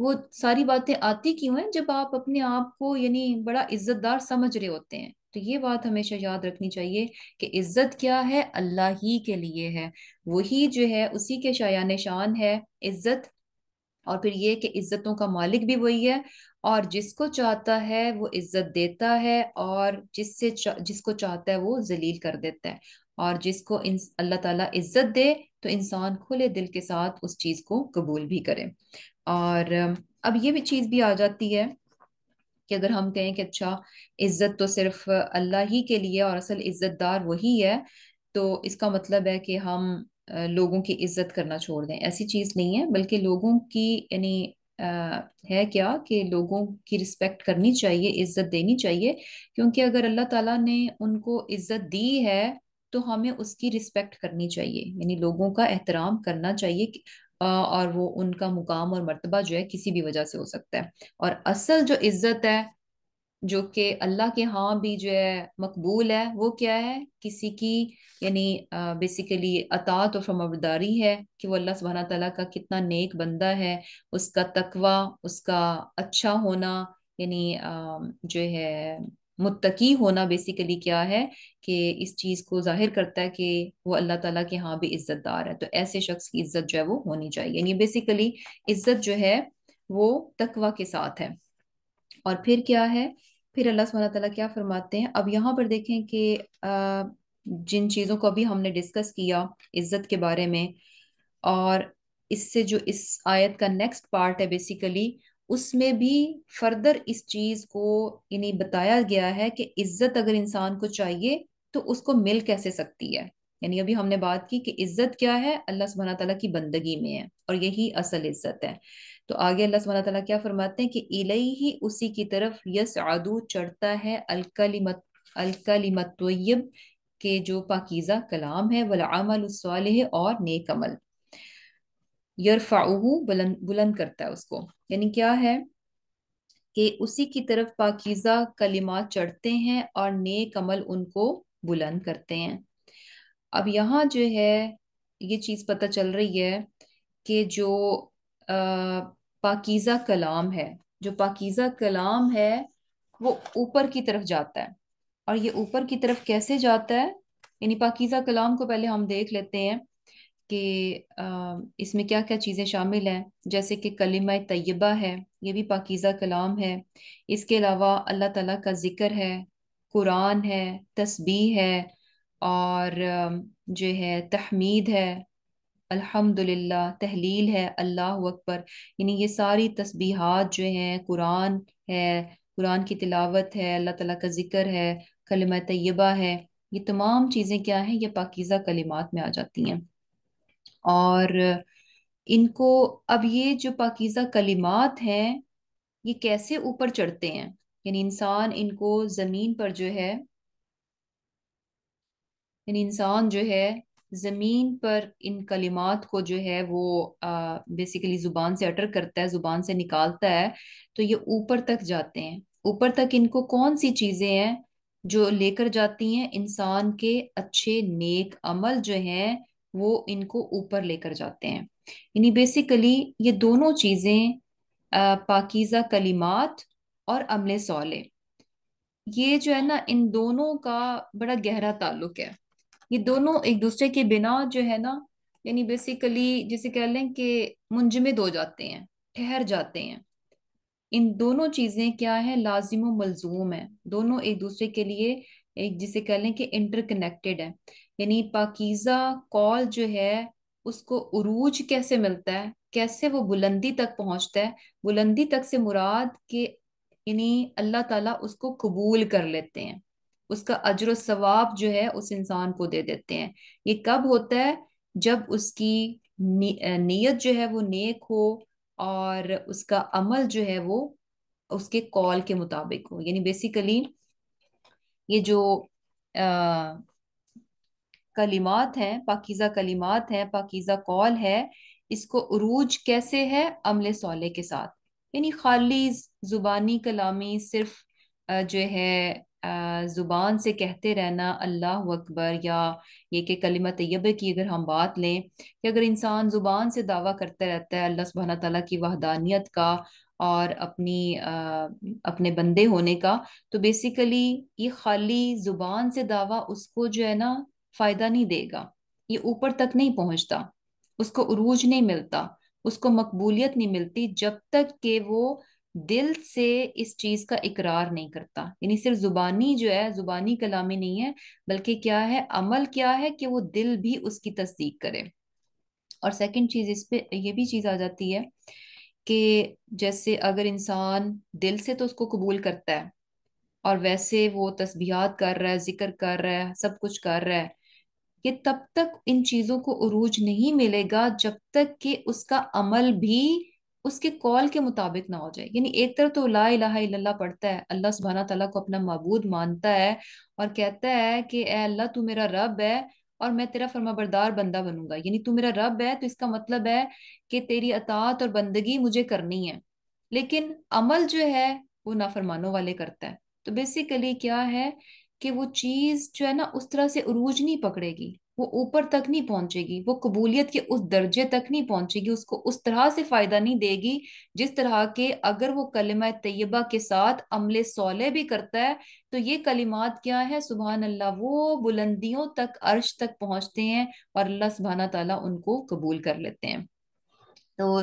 वो सारी बातें आती क्यों हैं जब आप अपने आप को यानी बड़ा इज्जतदार समझ रहे होते हैं तो ये बात हमेशा याद रखनी चाहिए कि इज्जत क्या है अल्लाह ही के लिए है वही जो है उसी के शायान शान है इज्जत और फिर ये कि इज्जतों का मालिक भी वही है और जिसको चाहता है वो इज्जत देता है और जिससे चा, जिसको चाहता है वो जलील कर देता है और जिसको अल्लाह ताला इज्जत दे तो इंसान खुले दिल के साथ उस चीज़ को कबूल भी करे और अब ये भी चीज़ भी आ जाती है कि अगर हम कहें कि अच्छा इज्जत तो सिर्फ अल्लाह ही के लिए और असल इज्जतदार वही है तो इसका मतलब है कि हम लोगों की इज्जत करना छोड़ दें ऐसी चीज़ नहीं है बल्कि लोगों की यानी है क्या कि लोगों की रिस्पेक्ट करनी चाहिए इज्जत देनी चाहिए क्योंकि अगर अल्लाह ताला ने उनको इज्जत दी है तो हमें उसकी रिस्पेक्ट करनी चाहिए यानी लोगों का एहतराम करना चाहिए और वो उनका मुकाम और मर्तबा जो है किसी भी वजह से हो सकता है और असल जो इज्जत है जो कि अल्लाह के हाँ भी जो है मकबूल है वो क्या है किसी की यानी बेसिकली अतात और फरमबरदारी है कि वो अल्लाह सुबहाना तला का कितना नेक बंदा है उसका तकवा उसका अच्छा होना यानी जो है मुत्तकी होना बेसिकली क्या है कि इस चीज़ को जाहिर करता है कि वो अल्लाह ताला के यहाँ भी इज्जतदार है तो ऐसे शख्स की इज्जत जो है वो होनी चाहिए यानी बेसिकली इज्जत जो है वो तकवा के साथ है और फिर क्या है फिर अल्लाह सुबहाना तला क्या फरमाते हैं अब यहाँ पर देखें कि जिन चीज़ों को अभी हमने डिस्कस किया इज्जत के बारे में और इससे जो इस आयत का नेक्स्ट पार्ट है बेसिकली उसमें भी फर्दर इस चीज को इन्हें बताया गया है कि इज्जत अगर इंसान को चाहिए तो उसको मिल कैसे सकती है यानी अभी हमने बात की कि इज्जत क्या है अल्लाह सुबहाना तला की बंदगी में है और यही असल इज्जत है तो आगे अल्लाह सुबहाना तला क्या फरमाते हैं कि इलई ही उसी की तरफ यस आदू चढ़ता है अलकलीमत अलकलीमत के जो पाकिज़ा कलाम है वलामल और नेक अमल यरफाऊ बुलंद बुलंद करता है उसको यानी क्या है कि उसी की तरफ पाकिज़ा कलिमा चढ़ते हैं और नेक अमल उनको बुलंद करते हैं अब यहाँ जो है ये चीज़ पता चल रही है कि जो आ, पाकिज़ा कलाम है जो पाकिज़ा कलाम है वो ऊपर की तरफ जाता है और ये ऊपर की तरफ कैसे जाता है यानी पाकिज़ा कलाम को पहले हम देख लेते हैं कि इसमें क्या क्या चीज़ें शामिल हैं जैसे कि कलिमा तय्यबा है ये भी पाकिज़ा कलाम है इसके अलावा अल्लाह ताला का ज़िक्र है कुरान है तस्बी है और जो है तहमीद है अल्हम्दुलिल्लाह तहलील है अल्लाह अकबर यानी ये सारी तस्बीहात जो हैं कुरान है कुरान की तिलावत है अल्लाह ताला का ज़िक्र है कलिमा तय्यबा है ये तमाम चीज़ें क्या हैं ये पाकिज़ा कलिमात में आ जाती हैं और इनको अब ये जो पाकिज़ा कलिमात हैं ये कैसे ऊपर चढ़ते हैं यानी इंसान इनको ज़मीन पर जो है यानी इंसान जो है ज़मीन पर इन कलिमात को जो है वो बेसिकली ज़ुबान से अटर करता है ज़ुबान से निकालता है तो ये ऊपर तक जाते हैं ऊपर तक इनको कौन सी चीज़ें हैं जो लेकर जाती हैं इंसान के अच्छे नेक अमल जो हैं वो इनको ऊपर लेकर जाते हैं यानी बेसिकली ये दोनों चीज़ें पाकिज़ा कलिमात और अमल सौले ये जो है ना इन दोनों का बड़ा गहरा ताल्लुक है ये दोनों एक दूसरे के बिना जो है ना यानी बेसिकली जैसे कह लें कि मुंजमद हो जाते हैं ठहर जाते हैं इन दोनों चीज़ें क्या है लाजिम मलजूम है दोनों एक दूसरे के लिए एक जिसे कह लें कि इंटरकनेक्टेड है यानी पाकिज़ा कॉल जो है उसको उरूज कैसे मिलता है कैसे वो बुलंदी तक पहुंचता है बुलंदी तक से मुराद के यानी अल्लाह ताला उसको कबूल कर लेते हैं उसका अजर सवाब जो है उस इंसान को दे देते हैं ये कब होता है जब उसकी नीयत जो है वो नेक हो और उसका अमल जो है वो उसके कॉल के मुताबिक हो यानी बेसिकली ये जो अः कलिमात हैं पाकिज़ा कलिमात हैं पाकिज़ा कौल है इसको उरूज कैसे है अमले सोले के साथ यानी खाली ज़ुबानी कलामी सिर्फ जो है ज़ुबान से कहते रहना अल्लाह अकबर या ये कि कलिमा तैयब की अगर हम बात लें कि अगर इंसान ज़ुबान से दावा करते रहता है अल्लाह सुबहाना तला की वहदानियत का और अपनी आ, अपने बंदे होने का तो बेसिकली ये खाली ज़ुबान से दावा उसको जो है ना फायदा नहीं देगा ये ऊपर तक नहीं पहुंचता उसको उरूज नहीं मिलता उसको मकबूलियत नहीं मिलती जब तक कि वो दिल से इस चीज का इकरार नहीं करता यानी सिर्फ जुबानी जो है जुबानी कलामी नहीं है बल्कि क्या है अमल क्या है कि वो दिल भी उसकी तस्दीक करे और सेकंड चीज इस पे ये भी चीज आ जाती है कि जैसे अगर इंसान दिल से तो उसको कबूल करता है और वैसे वो तस्बीहात कर रहा है जिक्र कर रहा है सब कुछ कर रहा है कि तब तक इन चीज़ों को उरूज नहीं मिलेगा जब तक कि उसका अमल भी उसके कॉल के मुताबिक ना हो जाए यानी एक तरफ तो ला पढ़ता है अल्लाह सुबहाना तला को अपना मबूद मानता है और कहता है कि ए अल्लाह तू मेरा रब है और मैं तेरा फर्माबरदार बंदा बनूंगा यानी तू मेरा रब है तो इसका मतलब है कि तेरी अतात और बंदगी मुझे करनी है लेकिन अमल जो है वो नाफरमानों वाले करता है तो बेसिकली क्या है कि वो चीज जो है ना उस तरह से उरूज नहीं पकड़ेगी वो ऊपर तक नहीं पहुंचेगी वो कबूलियत के उस दर्जे तक नहीं पहुंचेगी उसको उस तरह से फायदा नहीं देगी जिस तरह के अगर वो कलिमा तयबा के साथ अमले सौले भी करता है तो ये कलिमात क्या है सुबह अल्लाह वो बुलंदियों तक अर्श तक पहुंचते हैं और अल्लाह सुबहाना तला उनको कबूल कर लेते हैं तो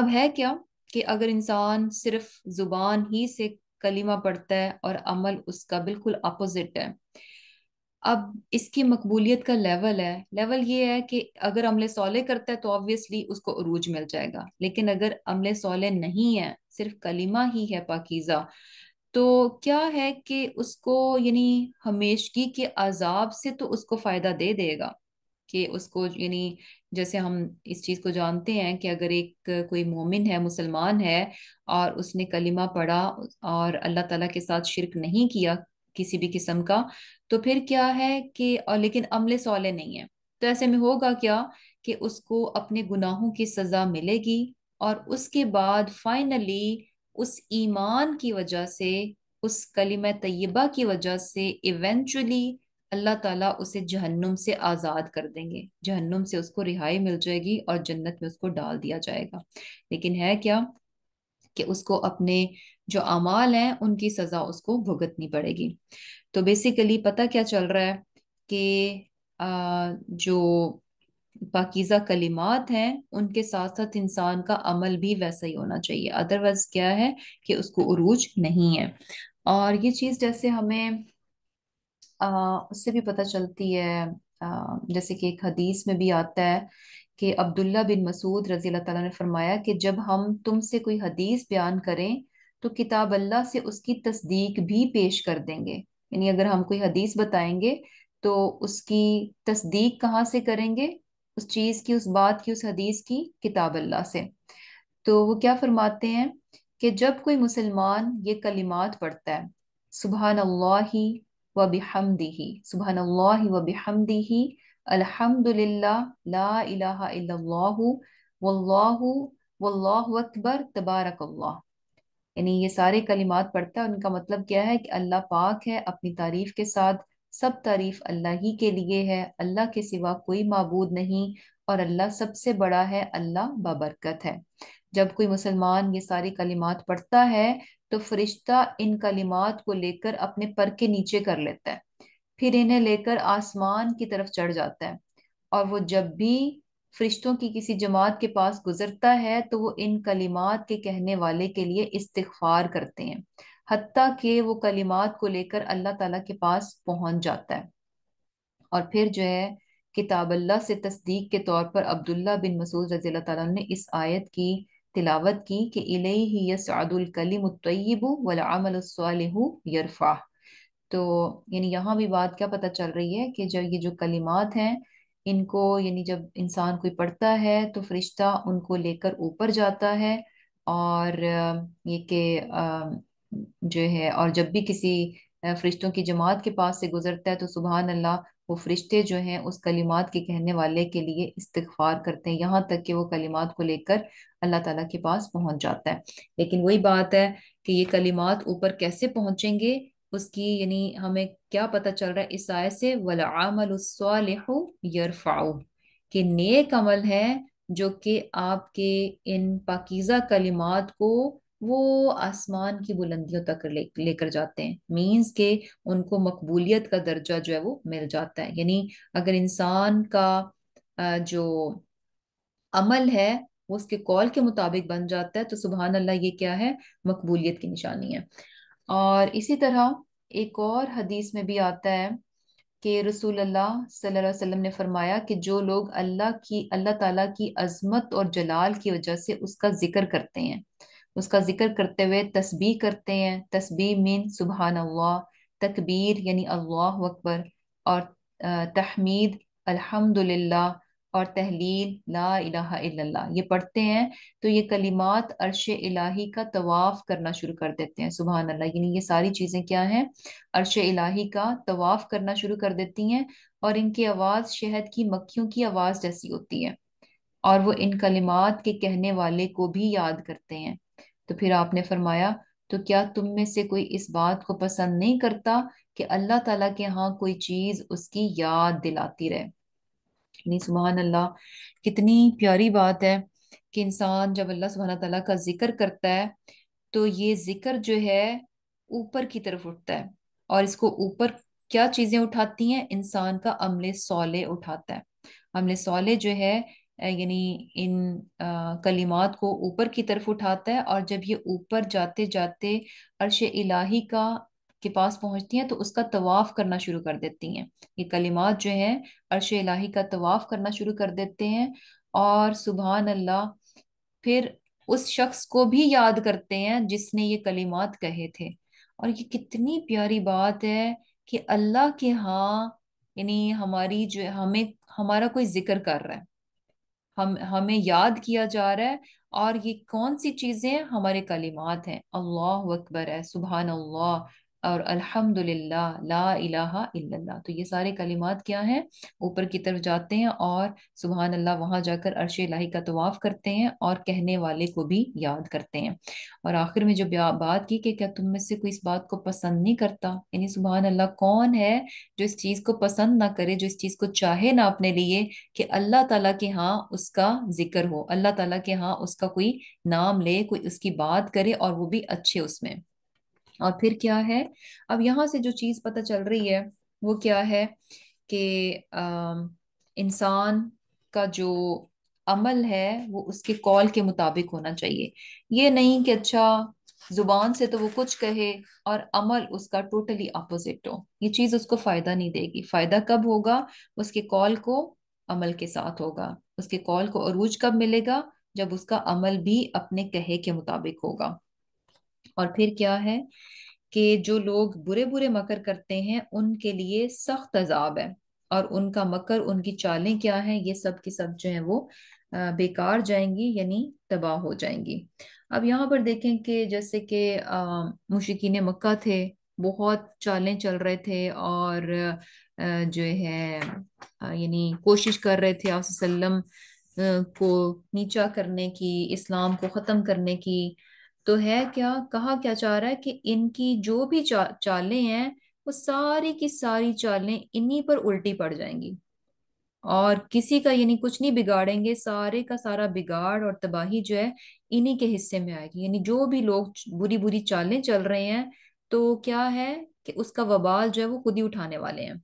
अब है क्या कि अगर इंसान सिर्फ जुबान ही से कलीमा पढ़ता है और अमल उसका बिल्कुल अपोजिट है अब इसकी मकबूलियत का लेवल है लेवल ये है कि अगर अमल सोले करता है तो ऑब्वियसली उसको अरूज मिल जाएगा लेकिन अगर अमल सोले नहीं है सिर्फ कलीमा ही है पाकिज़ा तो क्या है कि उसको यानी हमेशगी के अजाब से तो उसको फ़ायदा दे देगा कि उसको यानी जैसे हम इस चीज़ को जानते हैं कि अगर एक कोई मोमिन है मुसलमान है और उसने कलिमा पढ़ा और अल्लाह ताला के साथ शिरक नहीं किया किसी भी किस्म का तो फिर क्या है कि और लेकिन अमले सौले नहीं है तो ऐसे में होगा क्या कि उसको अपने गुनाहों की सज़ा मिलेगी और उसके बाद फाइनली उस ईमान की वजह से उस कलिमा तय्यबा की वजह से इवेंचुअली अल्लाह ताला उसे जहन्नुम से आज़ाद कर देंगे जहन्नुम से उसको रिहाई मिल जाएगी और जन्नत में उसको डाल दिया जाएगा लेकिन है क्या कि उसको अपने जो अमाल हैं उनकी सज़ा उसको भुगतनी पड़ेगी तो बेसिकली पता क्या चल रहा है कि जो पाकिज़ा कलिमात हैं उनके साथ साथ इंसान का अमल भी वैसा ही होना चाहिए अदरवाइज क्या है कि उसको उरूज नहीं है और ये चीज़ जैसे हमें उससे भी पता चलती है जैसे कि एक हदीस में भी आता है कि अब्दुल्ला बिन मसूद रजी अल्लाह ने फरमाया कि जब हम तुमसे कोई हदीस बयान करें तो किताब अल्लाह से उसकी तस्दीक भी पेश कर देंगे यानी अगर हम कोई हदीस बताएंगे तो उसकी तस्दीक कहाँ से करेंगे उस चीज़ की उस बात की उस हदीस की किताब अल्लाह से तो वो क्या फरमाते हैं कि जब कोई मुसलमान ये कलिमात पढ़ता है सुबह अल्लाह وبحمده سبحان الله وبحمده الحمد لله لا اله الا الله والله والله اكبر تبارك الله यानी ये सारे कलिमात पढ़ता है उनका मतलब क्या है कि अल्लाह पाक है अपनी तारीफ के साथ सब तारीफ अल्लाह ही के लिए है अल्लाह के सिवा कोई मबूद नहीं और अल्लाह सबसे बड़ा है अल्लाह बाबरकत है जब कोई मुसलमान ये सारे कलिमात पढ़ता है तो फरिश्ता इन कलिमात को लेकर अपने पर के नीचे कर लेता है फिर इन्हें लेकर आसमान की तरफ चढ़ जाता है और वो जब भी फरिश्तों की किसी जमात के पास गुजरता है तो वो इन कलिमात के कहने वाले के लिए इस्तार करते हैं हती के वो कलिमात को लेकर अल्लाह ताला के पास पहुंच जाता है और फिर जो है किताब अल्लाह से तस्दीक के तौर पर अब्दुल्ला बिन मसूद रजील्ला ने इस आयत की तिलावत की कि इलेही यसअदुलकलीम तय्यब वलामलसलह यरफा तो यानी यहाँ भी बात क्या पता चल रही है कि जब ये जो कलिमात हैं इनको यानी जब इंसान कोई पढ़ता है तो फरिश्ता उनको लेकर ऊपर जाता है और ये के जो है और जब भी किसी फरिश्तों की जमात के पास से गुजरता है तो सुबह अल्लाह वो फरिश्ते जो हैं उस कलिमात के कहने वाले के लिए इस्तगफार करते हैं यहाँ तक कि वो कलिमात को लेकर अल्लाह ताला के पास पहुंच जाता है लेकिन वही बात है कि ये कलिमात ऊपर कैसे पहुंचेंगे उसकी यानी हमें क्या पता चल रहा है इस आय से वलामलसालरफ़ाऊ कि नेक अमल है जो कि आपके इन पाकिज़ा कलिमात को वो आसमान की बुलंदियों तक ले लेकर जाते हैं मीन्स के उनको मकबूलियत का दर्जा जो है वो मिल जाता है यानी अगर इंसान का जो अमल है वो उसके कॉल के मुताबिक बन जाता है तो सुबहान अल्लाह ये क्या है मकबूलियत की निशानी है और इसी तरह एक और हदीस में भी आता है कि रसूल अल्लाह सल्लल्लाहु अलैहि वसल्लम ने फरमाया कि जो लोग अल्लाह की अल्लाह ताला की अजमत और जलाल की वजह से उसका जिक्र करते हैं उसका जिक्र करते हुए तस्बी करते हैं तस्बी मीन सुबह अल्लाह तकबीर यानी अल्लाह अकबर और तहमीद अल्हम्दुलिल्लाह और तहलील ला इलाहा इल्लल्लाह ये पढ़ते हैं तो ये कलिमात अरश इलाही का तवाफ़ करना शुरू कर देते हैं सुबह अल्लाह यानी ये सारी चीज़ें क्या हैं अरश इलाही का तवाफ़ करना शुरू कर देती हैं और इनकी आवाज़ शहद की मक्खियों की आवाज़ जैसी होती है और वो इन कलिमात के कहने वाले को भी याद करते हैं तो फिर आपने फरमाया तो क्या तुम में से कोई इस बात को पसंद नहीं करता कि अल्लाह ताला के यहाँ कोई चीज उसकी याद दिलाती रहे सुबहान अल्लाह कितनी प्यारी बात है कि इंसान जब अल्लाह सुबहान तला का जिक्र करता है तो ये जिक्र जो है ऊपर की तरफ उठता है और इसको ऊपर क्या चीजें उठाती हैं इंसान का अमले सौले उठाता है अमले सौले जो है यानी इन कलिमात को ऊपर की तरफ उठाता है और जब ये ऊपर जाते जाते अर्श इलाही का के पास पहुंचती हैं तो उसका तवाफ़ करना शुरू कर देती हैं ये कलिमात जो हैं अर्श इलाही का तवाफ़ करना शुरू कर देते हैं और सुबहान अल्लाह फिर उस शख्स को भी याद करते हैं जिसने ये कलिमात कहे थे और ये कितनी प्यारी बात है कि अल्लाह के हाँ यानी हमारी जो हमें हमारा कोई जिक्र कर रहा है हम हमें याद किया जा रहा है और ये कौन सी चीज़ें हमारे कलिमात हैं अल्लाह अकबर है सुबहान अल्लाह और अल्हम्दुलिल्लाह ला इलाहा इल्लल्लाह तो ये सारे कलिमात क्या हैं ऊपर की तरफ जाते हैं और सुबहान अल्लाह वहां जाकर अरश लाही का तवाफ़ करते हैं और कहने वाले को भी याद करते हैं और आखिर में जो बात की कि क्या तुम में से कोई इस बात को पसंद नहीं करता यानी सुबहान अल्लाह कौन है जो इस चीज़ को पसंद ना करे जो इस चीज़ को चाहे ना अपने लिए कि अल्लाह ताला के हाँ उसका जिक्र हो अल्लाह ताला के हाँ उसका कोई नाम ले कोई उसकी बात करे और वो भी अच्छे उसमें और फिर क्या है अब यहाँ से जो चीज पता चल रही है वो क्या है कि इंसान का जो अमल है वो उसके कॉल के मुताबिक होना चाहिए ये नहीं कि अच्छा जुबान से तो वो कुछ कहे और अमल उसका टोटली अपोजिट हो ये चीज उसको फायदा नहीं देगी फायदा कब होगा उसके कॉल को अमल के साथ होगा उसके कॉल को अरूज कब मिलेगा जब उसका अमल भी अपने कहे के मुताबिक होगा और फिर क्या है कि जो लोग बुरे बुरे मकर करते हैं उनके लिए सख्त अजाब है और उनका मकर उनकी चालें क्या है ये सब की सब जो है वो बेकार जाएंगी यानी तबाह हो जाएंगी अब यहाँ पर देखें कि जैसे कि मुशिकीन मक्का थे बहुत चालें चल रहे थे और जो है यानी कोशिश कर रहे थे आप को नीचा करने की इस्लाम को ख़त्म करने की तो है क्या कहा क्या चाह रहा है कि इनकी जो भी चा, चालें हैं वो सारी की सारी चालें इन्हीं पर उल्टी पड़ जाएंगी और किसी का यानी कुछ नहीं बिगाड़ेंगे सारे का सारा बिगाड़ और तबाही जो है इन्हीं के हिस्से में आएगी यानी जो भी लोग बुरी बुरी चालें चल रहे हैं तो क्या है कि उसका वबाल जो है वो खुद ही उठाने वाले हैं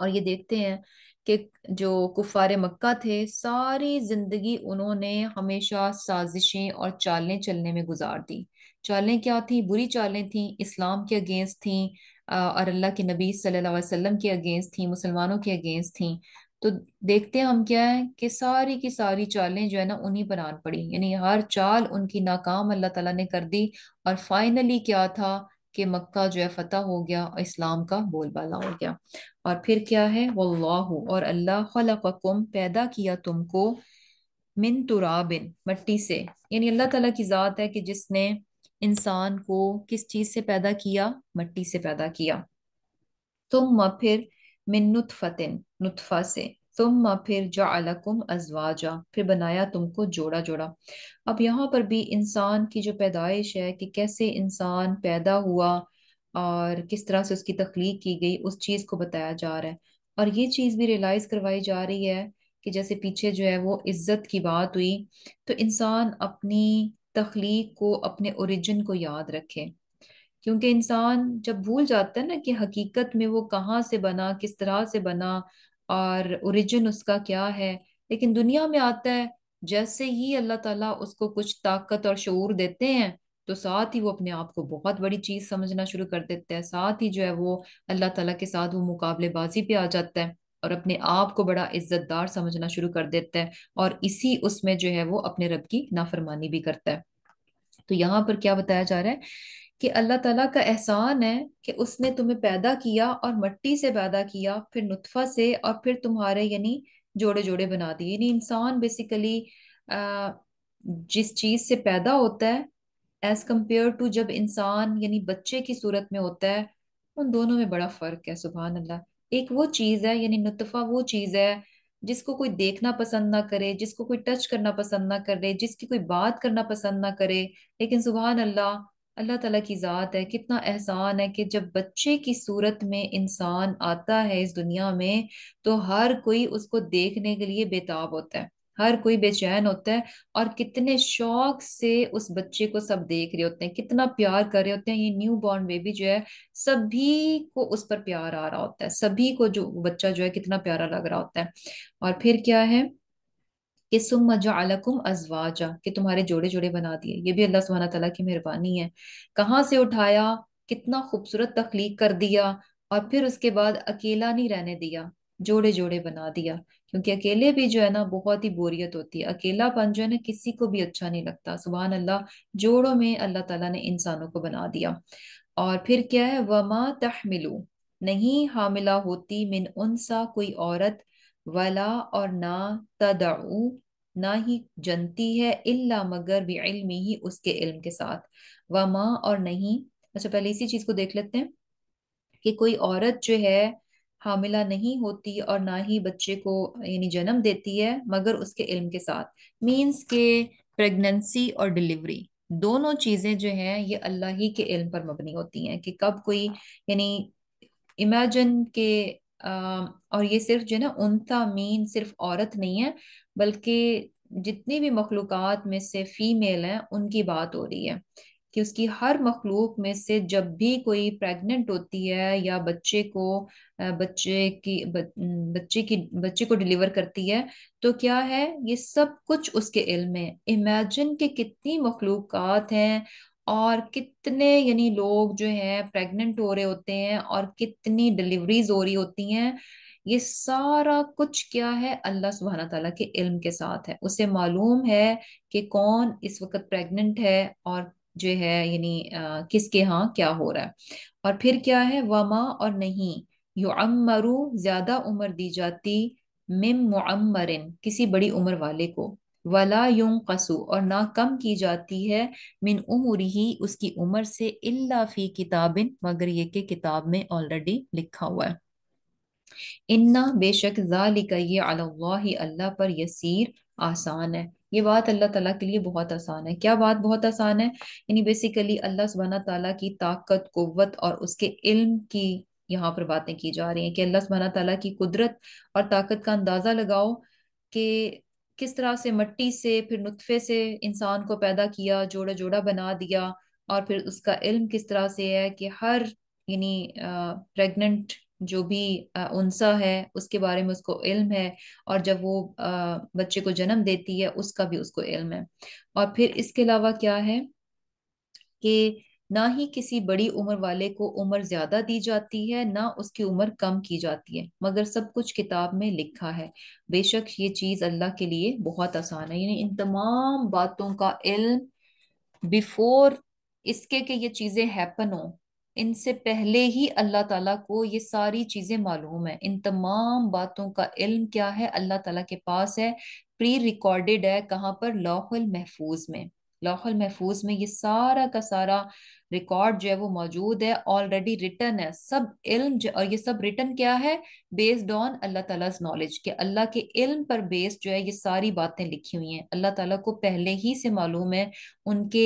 और ये देखते हैं कि जो कुफार मक्का थे सारी ज़िंदगी उन्होंने हमेशा साजिशें और चालें चलने में गुजार दी चालें क्या थी बुरी चालें थी इस्लाम के अगेंस्ट थी और अल्लाह के नबी सल्लल्लाहु अलैहि वसल्लम के अगेंस्ट थी मुसलमानों के अगेंस्ट थी तो देखते हैं हम क्या है कि सारी की सारी चालें जो है ना उन्हीं पर आन पड़ी यानी हर चाल उनकी नाकाम अल्लाह ताला ने कर दी और फाइनली क्या था कि मक्का जो है फतेह हो गया और इस्लाम का बोलबाला हो गया और फिर क्या है वल्लाहु और अल्लाह खलकुम पैदा किया तुमको मिन तुराबिन मट्टी से यानी अल्लाह ताला की ज़ात है कि जिसने इंसान को किस चीज़ से पैदा किया मट्टी से पैदा किया तुम फिर मिन नुतफ़तिन नुतफ़ा से तुम फिर अजवा अजवाजा फिर बनाया तुमको जोड़ा जोड़ा अब यहाँ पर भी इंसान की जो पैदाइश है कि कैसे इंसान पैदा हुआ और किस तरह से उसकी तख्लीक की गई उस चीज़ को बताया जा रहा है और ये चीज़ भी रियलाइज करवाई जा रही है कि जैसे पीछे जो है वो इज्जत की बात हुई तो इंसान अपनी तख्लीक को अपने ओरिजिन को याद रखे क्योंकि इंसान जब भूल जाता है ना कि हकीकत में वो कहाँ से बना किस तरह से बना और ओरिजिन उसका क्या है लेकिन दुनिया में आता है जैसे ही अल्लाह ताला उसको कुछ ताकत और शूर देते हैं तो साथ ही वो अपने आप को बहुत बड़ी चीज समझना शुरू कर देते हैं साथ ही जो है वो अल्लाह ताला के साथ वो मुकाबलेबाजी पे आ जाता है और अपने आप को बड़ा इज्जतदार समझना शुरू कर देता है और इसी उसमें जो है वो अपने रब की नाफरमानी भी करता है तो यहाँ पर क्या बताया जा रहा है कि अल्लाह ताला का एहसान है कि उसने तुम्हें पैदा किया और मट्टी से पैदा किया फिर नुतफा से और फिर तुम्हारे यानी जोड़े जोड़े बना दिए यानी इंसान बेसिकली जिस चीज़ से पैदा होता है एज कम्पेयर टू जब इंसान यानी बच्चे की सूरत में होता है उन दोनों में बड़ा फ़र्क है सुबह अल्लाह एक वो चीज़ है यानी नुतफ़ा वो चीज़ है जिसको कोई देखना पसंद ना करे जिसको कोई टच करना पसंद ना करे जिसकी कोई बात करना पसंद ना करे लेकिन सुबहान अल्लाह अल्लाह ताला की ज़ात है कितना एहसान है कि जब बच्चे की सूरत में इंसान आता है इस दुनिया में तो हर कोई उसको देखने के लिए बेताब होता है हर कोई बेचैन होता है और कितने शौक से उस बच्चे को सब देख रहे होते हैं कितना प्यार कर रहे होते हैं ये न्यू बॉर्न बेबी जो है सभी को उस पर प्यार आ रहा होता है सभी को जो बच्चा जो है कितना प्यारा लग रहा होता है और फिर क्या है कि सुम अलकुम अजवाजा कि तुम्हारे जोड़े जोड़े बना दिए ये भी अल्लाह सुबहाना तला की मेहरबानी है कहाँ से उठाया कितना खूबसूरत तख्लीक कर दिया और फिर उसके बाद अकेला नहीं रहने दिया जोड़े जोड़े बना दिया क्योंकि अकेले भी जो है ना बहुत ही बोरियत होती है अकेलापन जो है ना किसी को भी अच्छा नहीं लगता सुबह अल्लाह जोड़ों में अल्लाह तला ने इंसानों को बना दिया और फिर क्या है वमा तहमिलू नहीं हामिला होती मिन उनसा कोई औरत वला और ना तदऊ ना ही जनती है इल्ला मगर भी इल्मी ही उसके इल्म के साथ व माँ और नहीं अच्छा पहले इसी चीज को देख लेते हैं कि कोई औरत जो है हामिला नहीं होती और ना ही बच्चे को यानी जन्म देती है मगर उसके इल्म के साथ मीन्स के प्रेगनेंसी और डिलीवरी दोनों चीजें जो हैं ये अल्लाह ही के इल्म पर मबनी होती हैं कि कब कोई यानी इमेजिन के और ये सिर्फ जो है ना उनता मीन सिर्फ औरत नहीं है बल्कि जितनी भी मखलूक में से फीमेल हैं उनकी बात हो रही है कि उसकी हर मखलूक में से जब भी कोई प्रेग्नेंट होती है या बच्चे को बच्चे की बच्चे की बच्चे को डिलीवर करती है तो क्या है ये सब कुछ उसके इल्म में इमेजिन के कितनी मखलूक हैं और कितने यानी लोग जो है प्रेग्नेंट हो रहे होते हैं और कितनी डिलीवरीज हो रही होती हैं ये सारा कुछ क्या है अल्लाह सुबहाना तला के इल्म के साथ है उसे मालूम है कि कौन इस वक्त प्रेग्नेंट है और जो है यानी किसके यहाँ क्या हो रहा है और फिर क्या है वमा और नहीं अमरु ज्यादा उम्र दी जाती मिम मरिन किसी बड़ी उम्र वाले को वला यूं कसु और ना कम की जाती है मिन उम्र ही उसकी उम्र से इल्ला फी किताबिन मगर ये के किताब में ऑलरेडी लिखा हुआ है इन्ना बेशक जालिका ये अल्लाह ही अल्लाह पर यसीर आसान है ये बात अल्लाह ताला के लिए बहुत आसान है क्या बात बहुत आसान है यानी बेसिकली अल्लाह सुबहाना ताला की ताकत कुवत और उसके इल्म की यहाँ पर बातें की जा रही हैं कि अल्लाह सुबहाना ताला की कुदरत और ताकत का अंदाजा लगाओ कि किस तरह से मट्टी से फिर नुतफे से इंसान को पैदा किया जोड़ा जोड़ा बना दिया और फिर उसका इल्म किस तरह से है कि हर यानी प्रेग्नेंट जो भी उनसा है उसके बारे में उसको इल्म है और जब वो बच्चे को जन्म देती है उसका भी उसको इल्म है और फिर इसके अलावा क्या है कि ना ही किसी बड़ी उम्र वाले को उम्र ज्यादा दी जाती है ना उसकी उम्र कम की जाती है मगर सब कुछ किताब में लिखा है बेशक ये चीज अल्लाह के लिए बहुत आसान है यानी इन तमाम बातों का इल्म बिफोर इसके कि ये चीजें हैपन हो इनसे पहले ही अल्लाह ताला को ये सारी चीजें मालूम है इन तमाम बातों का इल्म क्या है अल्लाह ताला के पास है प्री रिकॉर्डेड है कहाँ पर लाहौल महफूज में लाहौल महफूज में ये सारा का सारा रिकॉर्ड जो है वो मौजूद है ऑलरेडी रिटर्न है सब इल्म और ये सब रिटर्न क्या है बेस्ड ऑन अल्लाह ताला नॉलेज के अल्लाह के इल्म पर बेस्ड जो है ये सारी बातें लिखी हुई हैं अल्लाह ताला को पहले ही से मालूम है उनके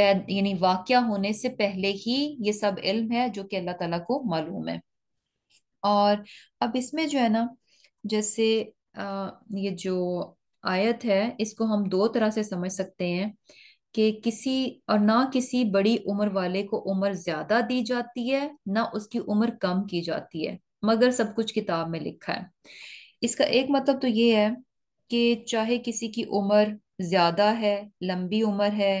यानी वाक्य होने से पहले ही ये सब इल्म है जो कि अल्लाह तला को मालूम है और अब इसमें जो है ना जैसे आ, ये जो आयत है इसको हम दो तरह से समझ सकते हैं कि किसी और ना किसी बड़ी उम्र वाले को उम्र ज्यादा दी जाती है ना उसकी उम्र कम की जाती है मगर सब कुछ किताब में लिखा है इसका एक मतलब तो ये है कि चाहे किसी की उम्र ज्यादा है लंबी उम्र है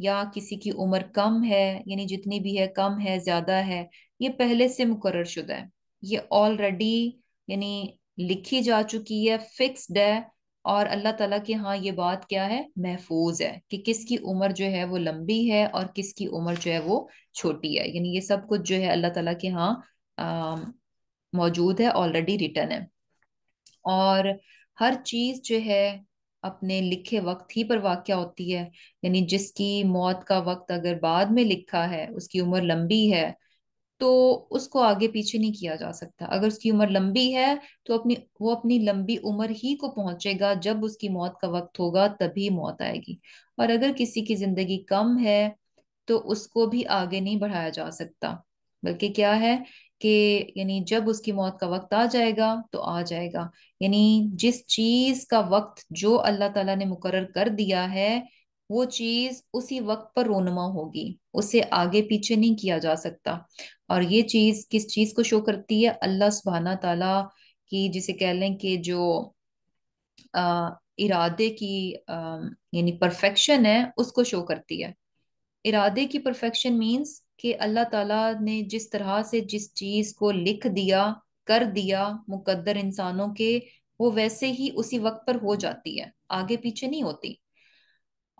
या किसी की उम्र कम है यानी जितनी भी है कम है ज्यादा है ये पहले से मुकर शुदा है ये ऑलरेडी यानी लिखी जा चुकी है फिक्स्ड है और अल्लाह ताला के हाँ ये बात क्या है महफूज है कि किसकी उम्र जो है वो लंबी है और किसकी उम्र जो है वो छोटी है यानी ये सब कुछ जो है अल्लाह ताला के यहाँ मौजूद है ऑलरेडी रिटर्न है और हर चीज जो है अपने लिखे वक्त ही पर वाक़ होती है यानी जिसकी मौत का वक्त अगर बाद में लिखा है उसकी उम्र लंबी है तो उसको आगे पीछे नहीं किया जा सकता अगर उसकी उम्र लंबी है तो अपनी वो अपनी लंबी उम्र ही को पहुंचेगा जब उसकी मौत का वक्त होगा तभी मौत आएगी और अगर किसी की जिंदगी कम है तो उसको भी आगे नहीं बढ़ाया जा सकता बल्कि क्या है कि यानी जब उसकी मौत का वक्त आ जाएगा तो आ जाएगा यानी जिस चीज का वक्त जो अल्लाह ताला ने मुकर कर दिया है वो चीज उसी वक्त पर रोनमा होगी उसे आगे पीछे नहीं किया जा सकता और ये चीज किस चीज को शो करती है अल्लाह सुबहाना तला की जिसे कह लें कि जो आ, इरादे की यानी परफेक्शन है उसको शो करती है इरादे की परफेक्शन मीन्स कि अल्लाह ताला ने जिस तरह से जिस चीज को लिख दिया कर दिया मुकद्दर इंसानों के वो वैसे ही उसी वक्त पर हो जाती है आगे पीछे नहीं होती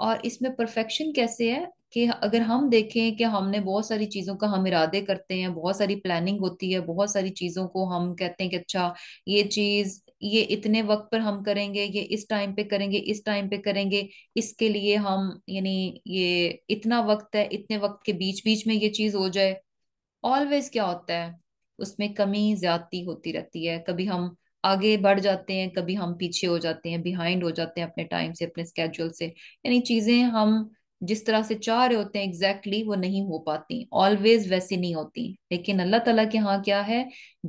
और इसमें परफेक्शन कैसे है कि अगर हम देखें कि हमने बहुत सारी चीज़ों का हम इरादे करते हैं बहुत सारी प्लानिंग होती है बहुत सारी चीज़ों को हम कहते हैं कि अच्छा ये चीज़ ये इतने वक्त पर हम करेंगे ये इस टाइम पे करेंगे इस टाइम पे करेंगे इसके लिए हम यानी ये इतना वक्त है इतने वक्त के बीच बीच में ये चीज़ हो जाए ऑलवेज क्या होता है उसमें कमी ज्यादती होती रहती है कभी हम आगे बढ़ जाते हैं कभी हम पीछे हो जाते हैं बिहाइंड हो जाते हैं अपने टाइम से अपने स्केड्यूल से यानी चीज़ें हम जिस तरह से चाह रहे होते हैं एग्जैक्टली exactly वो नहीं हो पाती ऑलवेज वैसी नहीं होती लेकिन अल्लाह ताला के यहाँ क्या है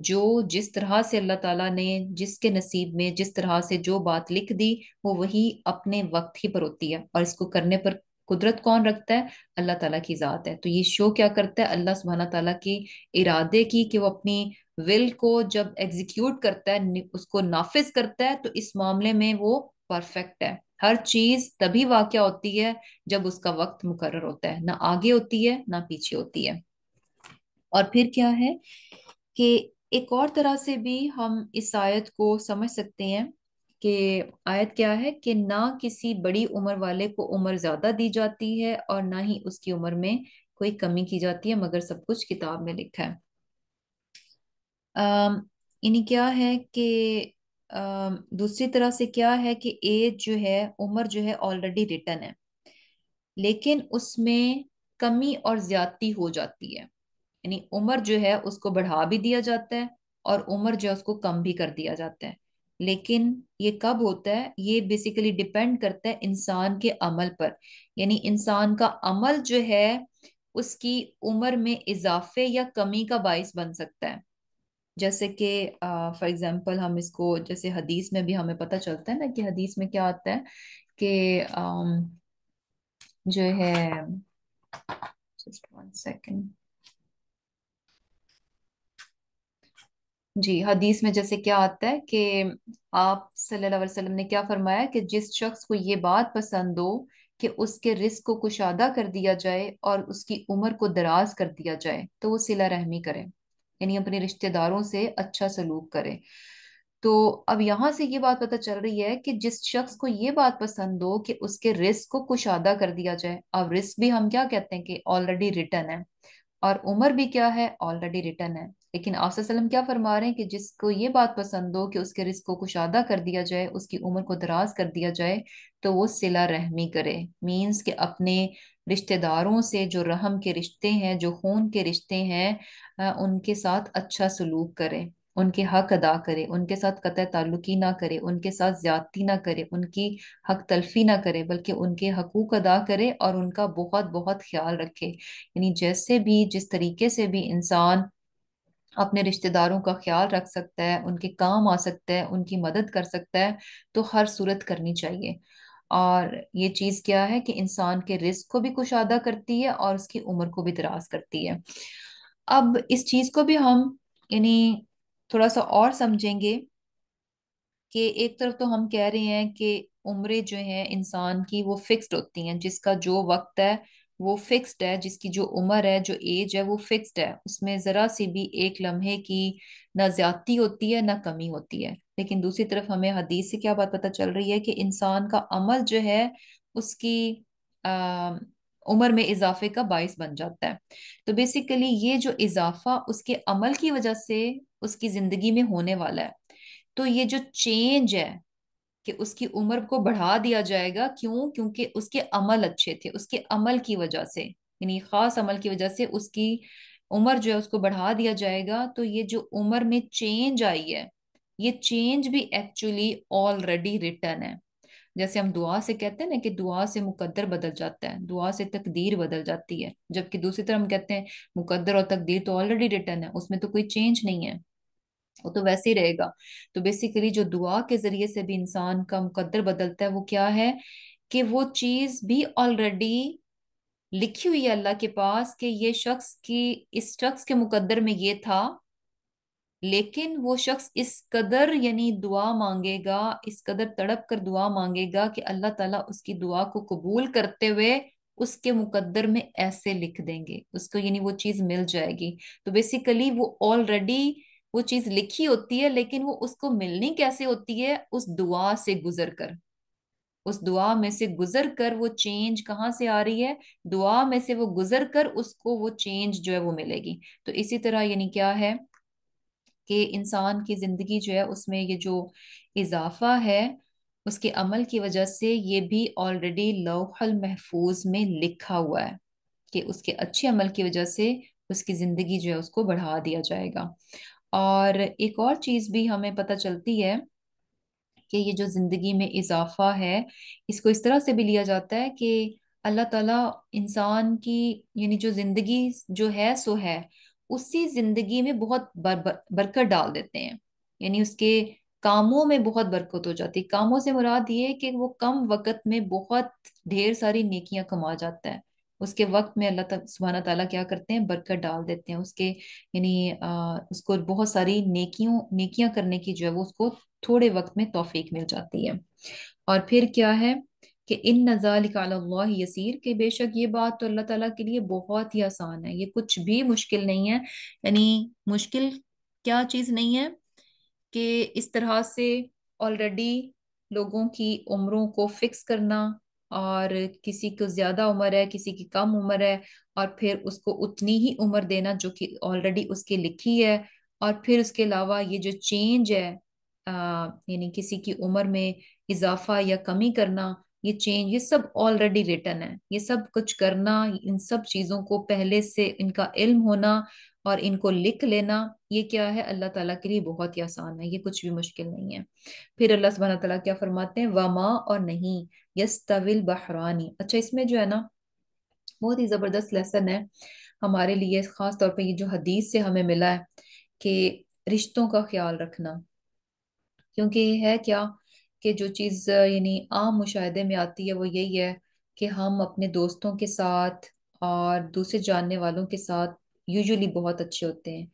जो जिस तरह से अल्लाह ताला ने जिसके नसीब में जिस तरह से जो बात लिख दी वो वही अपने वक्त ही पर होती है और इसको करने पर कुदरत कौन रखता है अल्लाह ताला की ज़ात है तो ये शो क्या करता है अल्लाह सुबहाना तला के इरादे की कि वो अपनी विल को जब एग्जीक्यूट करता है उसको नाफिज करता है तो इस मामले में वो परफेक्ट है हर चीज तभी वाक्य होती है जब उसका वक्त मुकर होता है ना आगे होती है ना पीछे होती है और फिर क्या है कि एक और तरह से भी हम इस आयत को समझ सकते हैं कि आयत क्या है कि ना किसी बड़ी उम्र वाले को उम्र ज्यादा दी जाती है और ना ही उसकी उम्र में कोई कमी की जाती है मगर सब कुछ किताब में लिखा है यानी क्या है कि दूसरी तरह से क्या है कि एज जो है उम्र जो है ऑलरेडी रिटर्न है लेकिन उसमें कमी और ज्यादती हो जाती है यानी उम्र जो है उसको बढ़ा भी दिया जाता है और उम्र जो है उसको कम भी कर दिया जाता है लेकिन ये कब होता है ये बेसिकली डिपेंड करता है इंसान के अमल पर यानी इंसान का अमल जो है उसकी उम्र में इजाफे या कमी का बायस बन सकता है जैसे कि फॉर एग्जांपल हम इसको जैसे हदीस में भी हमें पता चलता है ना कि हदीस में क्या आता है कि um, जो है जस्ट वन जी हदीस में जैसे क्या आता है कि आप सल्लल्लाहु अलैहि वसल्लम ने क्या फरमाया कि जिस शख्स को ये बात पसंद हो कि उसके रिस्क को कुशादा कर दिया जाए और उसकी उम्र को दराज कर दिया जाए तो वो सिला रहमी करे यानी अपने रिश्तेदारों से अच्छा सलूक करें तो अब यहाँ से ये बात पता चल रही है कि जिस शख्स को ये बात पसंद हो कि उसके रिस्क को कुशादा कर दिया जाए अब रिस्क भी हम क्या कहते हैं कि ऑलरेडी रिटर्न है और उम्र भी क्या है ऑलरेडी रिटर्न है लेकिन आसम क्या फरमा रहे हैं कि जिसको ये बात पसंद हो कि उसके रिस्क को कुशादा कर दिया जाए उसकी उम्र को दराज कर दिया जाए तो वो सिला रहमी करे मीन्स के अपने रिश्तेदारों से जो रहम के रिश्ते हैं जो खून के रिश्ते हैं उनके साथ अच्छा सलूक करें उनके हक अदा करें उनके साथ कत ताल्लुकी ना करें उनके साथ ज्यादती ना करें उनकी हक तलफी ना करें बल्कि उनके हकूक अदा करे और उनका बहुत बहुत ख्याल रखे यानी जैसे भी जिस तरीके से भी इंसान अपने रिश्तेदारों का ख्याल रख सकता है उनके काम आ सकता है उनकी मदद कर सकता है तो हर सूरत करनी चाहिए और ये चीज़ क्या है कि इंसान के रिस्क को भी कुशादा करती है और उसकी उम्र को भी दराज करती है अब इस चीज़ को भी हम यानी थोड़ा सा और समझेंगे कि एक तरफ तो हम कह रहे हैं कि उम्रें जो हैं इंसान की वो फिक्स्ड होती हैं जिसका जो वक्त है वो फिक्स्ड है जिसकी जो उम्र है जो एज है वो फिक्स्ड है उसमें ज़रा सी भी एक लम्हे की ना ज्यादती होती है ना कमी होती है लेकिन दूसरी तरफ हमें हदीस से क्या बात पता चल रही है कि इंसान का अमल जो है उसकी आ, उम्र में इजाफे का बायस बन जाता है तो बेसिकली ये जो इजाफा उसके अमल की वजह से उसकी ज़िंदगी में होने वाला है तो ये जो चेंज है कि उसकी उम्र को बढ़ा दिया जाएगा क्यों क्योंकि उसके अमल अच्छे थे उसके अमल की वजह से यानी खास अमल की वजह से उसकी उम्र जो है उसको बढ़ा दिया जाएगा तो ये जो उम्र में चेंज आई है ये चेंज भी एक्चुअली ऑलरेडी रिटर्न है जैसे हम दुआ से कहते हैं ना कि दुआ से मुकद्दर बदल जाता है दुआ से तकदीर बदल जाती है जबकि दूसरी तरफ हम कहते हैं मुकद्दर और तकदीर तो ऑलरेडी रिटर्न है उसमें तो कोई चेंज नहीं है वो तो वैसे ही रहेगा तो बेसिकली जो दुआ के जरिए से भी इंसान का मुकद्दर बदलता है वो क्या है कि वो चीज भी ऑलरेडी लिखी हुई है अल्लाह के पास कि ये शख्स की इस शख्स के मुकद्दर में ये था लेकिन वो शख्स इस कदर यानी दुआ मांगेगा इस कदर तड़प कर दुआ मांगेगा कि अल्लाह ताला उसकी दुआ को कबूल करते हुए उसके मुकद्दर में ऐसे लिख देंगे उसको यानी वो चीज मिल जाएगी तो बेसिकली वो ऑलरेडी वो चीज लिखी होती है लेकिन वो उसको मिलनी कैसे होती है उस दुआ से गुजर कर उस दुआ में से गुजर कर वो चेंज कहाँ से आ रही है दुआ में से वो गुजर कर उसको वो चेंज जो है वो मिलेगी तो इसी तरह यानी क्या है कि इंसान की ज़िंदगी जो है उसमें ये जो इजाफा है उसके अमल की वजह से ये भी ऑलरेडी लोहल महफूज में लिखा हुआ है कि उसके अच्छे अमल की वजह से उसकी ज़िंदगी जो है उसको बढ़ा दिया जाएगा और एक और चीज़ भी हमें पता चलती है कि ये जो ज़िंदगी में इजाफा है इसको इस तरह से भी लिया जाता है कि अल्लाह ताला इंसान की यानी जो ज़िंदगी जो है सो है उसी ज़िंदगी में बहुत बर, बर, बरकत डाल देते हैं यानी उसके कामों में बहुत बरकत हो जाती है कामों से मुराद ये कि वो कम वक्त में बहुत ढेर सारी नेकियां कमा जाता है उसके वक्त में अल्लाह सुबहाना ताला क्या करते हैं बरकत डाल देते हैं उसके यानी उसको बहुत सारी नेकियों नेकियां करने की जो है वो उसको थोड़े वक्त में तोफीक मिल जाती है और फिर क्या है कि इन नज़ाल्ला यसीर के बेशक ये बात तो अल्लाह ताला के लिए बहुत ही आसान है ये कुछ भी मुश्किल नहीं है यानी मुश्किल क्या चीज़ नहीं है कि इस तरह से ऑलरेडी लोगों की उम्रों को फिक्स करना और किसी को ज्यादा उम्र है किसी की कम उम्र है और फिर उसको उतनी ही उम्र देना जो कि ऑलरेडी उसकी लिखी है और फिर उसके अलावा ये जो चेंज है यानी किसी की उम्र में इजाफा या कमी करना ये चेंज ये सब ऑलरेडी रिटर्न है ये सब कुछ करना इन सब चीजों को पहले से इनका इल्म होना और इनको लिख लेना ये क्या है अल्लाह ताला के लिए बहुत ही आसान है ये कुछ भी मुश्किल नहीं है फिर अल्लाह सुबह तला क्या फरमाते हैं वमा और नहीं तविल बहरानी अच्छा इसमें जो है ना बहुत ही ज़बरदस्त लेसन है हमारे लिए ख़ास तौर पे ये जो हदीस से हमें मिला है कि रिश्तों का ख्याल रखना क्योंकि ये है क्या कि जो चीज़ यानी आम मुशाहे में आती है वो यही है कि हम अपने दोस्तों के साथ और दूसरे जानने वालों के साथ यूजुअली बहुत अच्छे होते हैं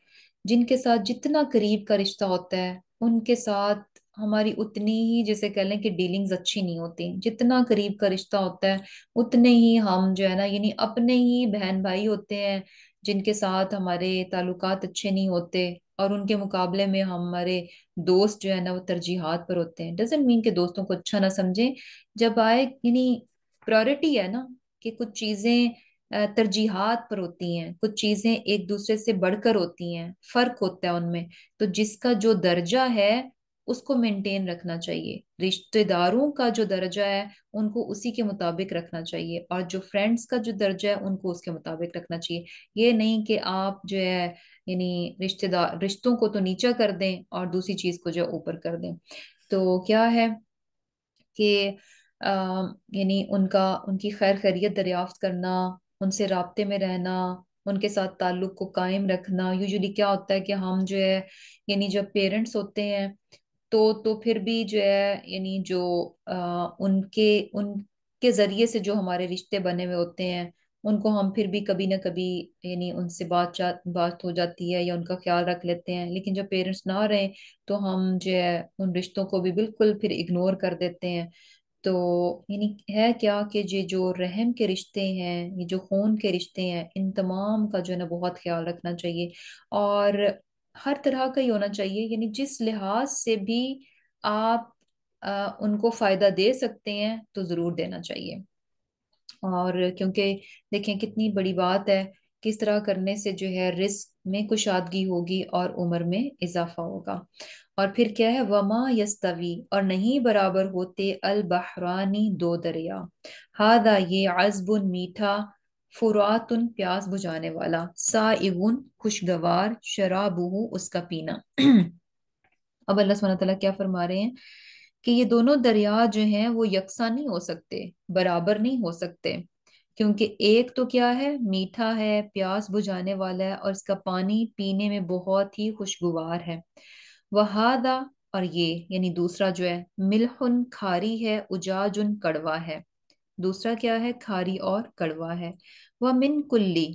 जिनके साथ जितना करीब का रिश्ता होता है उनके साथ हमारी उतनी ही जैसे कह लें कि डीलिंग्स अच्छी नहीं होती जितना करीब का रिश्ता होता है उतने ही हम जो है ना यानी अपने ही बहन भाई होते हैं जिनके साथ हमारे ताल्लुकात अच्छे नहीं होते और उनके मुकाबले में हमारे दोस्त जो है ना वो तरजीहत पर होते हैं डजेंट मीन के दोस्तों को अच्छा ना समझें जब आए यानी प्रायोरिटी है ना कि कुछ चीज़ें तरजीहत पर होती हैं कुछ चीज़ें एक दूसरे से बढ़कर होती हैं फ़र्क होता है उनमें तो जिसका जो दर्जा है उसको मेंटेन रखना चाहिए रिश्तेदारों का जो दर्जा है उनको उसी के मुताबिक रखना चाहिए और जो फ्रेंड्स का जो दर्जा है उनको उसके मुताबिक रखना चाहिए ये नहीं कि आप जो है यानी रिश्तेदार रिश्तों को तो नीचा कर दें और दूसरी चीज को जो ऊपर कर दें तो क्या है कि यानी उनका उनकी खैर खैरियत दरियाफ्त करना उनसे रबते में रहना उनके साथ ताल्लुक को कायम रखना यूजुअली क्या होता है कि हम जो है यानी जब पेरेंट्स होते हैं तो तो फिर भी जो है यानी जो आ, उनके उनके जरिए से जो हमारे रिश्ते बने हुए होते हैं उनको हम फिर भी कभी ना कभी यानी उनसे बात बात हो जाती है या उनका ख्याल रख लेते हैं लेकिन जब पेरेंट्स ना रहे तो हम जो है उन रिश्तों को भी बिल्कुल फिर इग्नोर कर देते हैं तो यानी है क्या कि ये जो रहम के रिश्ते हैं ये जो खून के रिश्ते हैं इन तमाम का जो है ना बहुत ख्याल रखना चाहिए और हर तरह का ही होना चाहिए यानी जिस लिहाज से भी आप आ, उनको फ़ायदा दे सकते हैं तो ज़रूर देना चाहिए और क्योंकि देखें कितनी बड़ी बात है किस तरह करने से जो है रिस्क में कुशादगी होगी और उम्र में इजाफा होगा और फिर क्या है वमा यस्तवी और नहीं बराबर होते अल बहरानी दो दरिया हादा ये अजबुन मीठा फुरातुन प्यास बुझाने वाला साइगुन खुशगवार शराबहू उसका पीना (clears throat) अब अल्लाह तला क्या फरमा रहे हैं कि ये दोनों दरिया जो हैं वो यकसा नहीं हो सकते बराबर नहीं हो सकते क्योंकि एक तो क्या है मीठा है प्यास बुझाने वाला है और इसका पानी पीने में बहुत ही खुशगवार है वहादा और ये यानी दूसरा जो है मिलहुन खारी है उजाजुन कड़वा है दूसरा क्या है खारी और कड़वा है वह मिन कुल्ली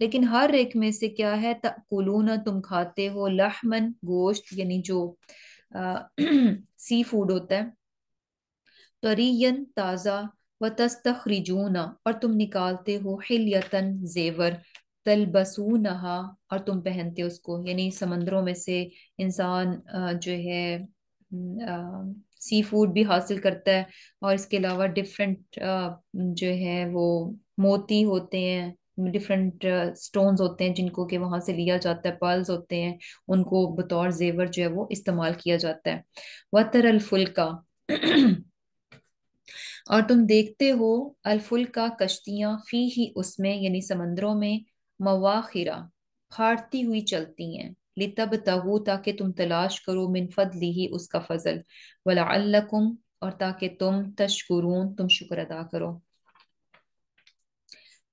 लेकिन हर एक में से क्या है कुलूना तुम खाते हो लहमन गोश्त यानी जो अः सी फूड होता है तरीयन ताज़ा व तस्तखरिजूना और तुम निकालते हो हिलयतन जेवर नहा और तुम पहनते हो उसको यानी समंदरों में से इंसान जो है सी फूड भी हासिल करता है और इसके अलावा डिफरेंट uh, जो है वो मोती होते हैं डिफरेंट स्टोन्स uh, होते हैं जिनको कि वहां से लिया जाता है पर्ल्स होते हैं उनको बतौर जेवर जो है वो इस्तेमाल किया जाता है वतर अलफुल्का और तुम देखते हो अलफुल्का कश्तियां फी ही उसमें यानी समंदरों में मवाखिरा फाड़ती हुई चलती हैं लिता तहू ताकि तुम तलाश करो मिन ली ही उसका फजल वलाकुम और ताकि तुम तशकुरून तुम शुक्र अदा करो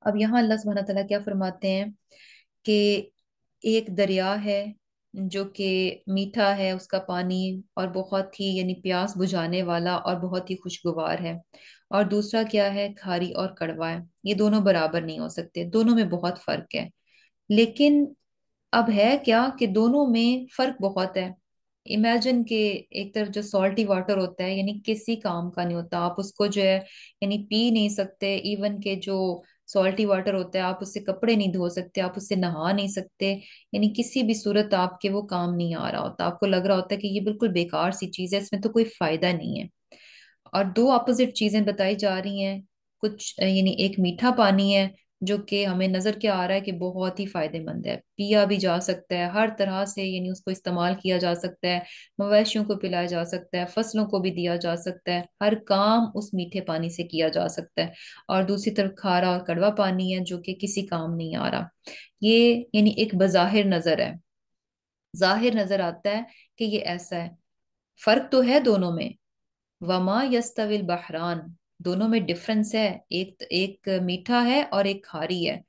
अब यहाँ अल्लाह सुबहाना तला क्या फरमाते हैं कि एक दरिया है जो कि मीठा है उसका पानी और बहुत ही यानी प्यास बुझाने वाला और बहुत ही खुशगवार है और दूसरा क्या है खारी और कड़वा है ये दोनों बराबर नहीं हो सकते दोनों में बहुत फर्क है लेकिन अब है क्या कि दोनों में फर्क बहुत है इमेजिन के एक तरफ जो सॉल्टी वाटर होता है यानी किसी काम का नहीं होता आप उसको जो है यानी पी नहीं सकते इवन के जो सॉल्टी वाटर होता है आप उससे कपड़े नहीं धो सकते आप उससे नहा नहीं सकते यानी किसी भी सूरत आपके वो काम नहीं आ रहा होता आपको लग रहा होता है कि ये बिल्कुल बेकार सी चीज़ है इसमें तो कोई फायदा नहीं है और दो अपोजिट चीजें बताई जा रही हैं कुछ यानी एक मीठा पानी है जो कि हमें नज़र क्या आ रहा है कि बहुत ही फ़ायदेमंद है पिया भी जा सकता है हर तरह से यानी उसको इस्तेमाल किया जा सकता है मवेशियों को पिलाया जा सकता है फसलों को भी दिया जा सकता है हर काम उस मीठे पानी से किया जा सकता है और दूसरी तरफ खारा और कड़वा पानी है जो कि किसी काम नहीं आ रहा ये यानी एक बज़ाहिर नज़र है जाहिर नज़र आता है कि ये ऐसा है फ़र्क तो है दोनों में वमा यस्तविल बहरान दोनों में डिफरेंस है एक एक मीठा है और एक खारी है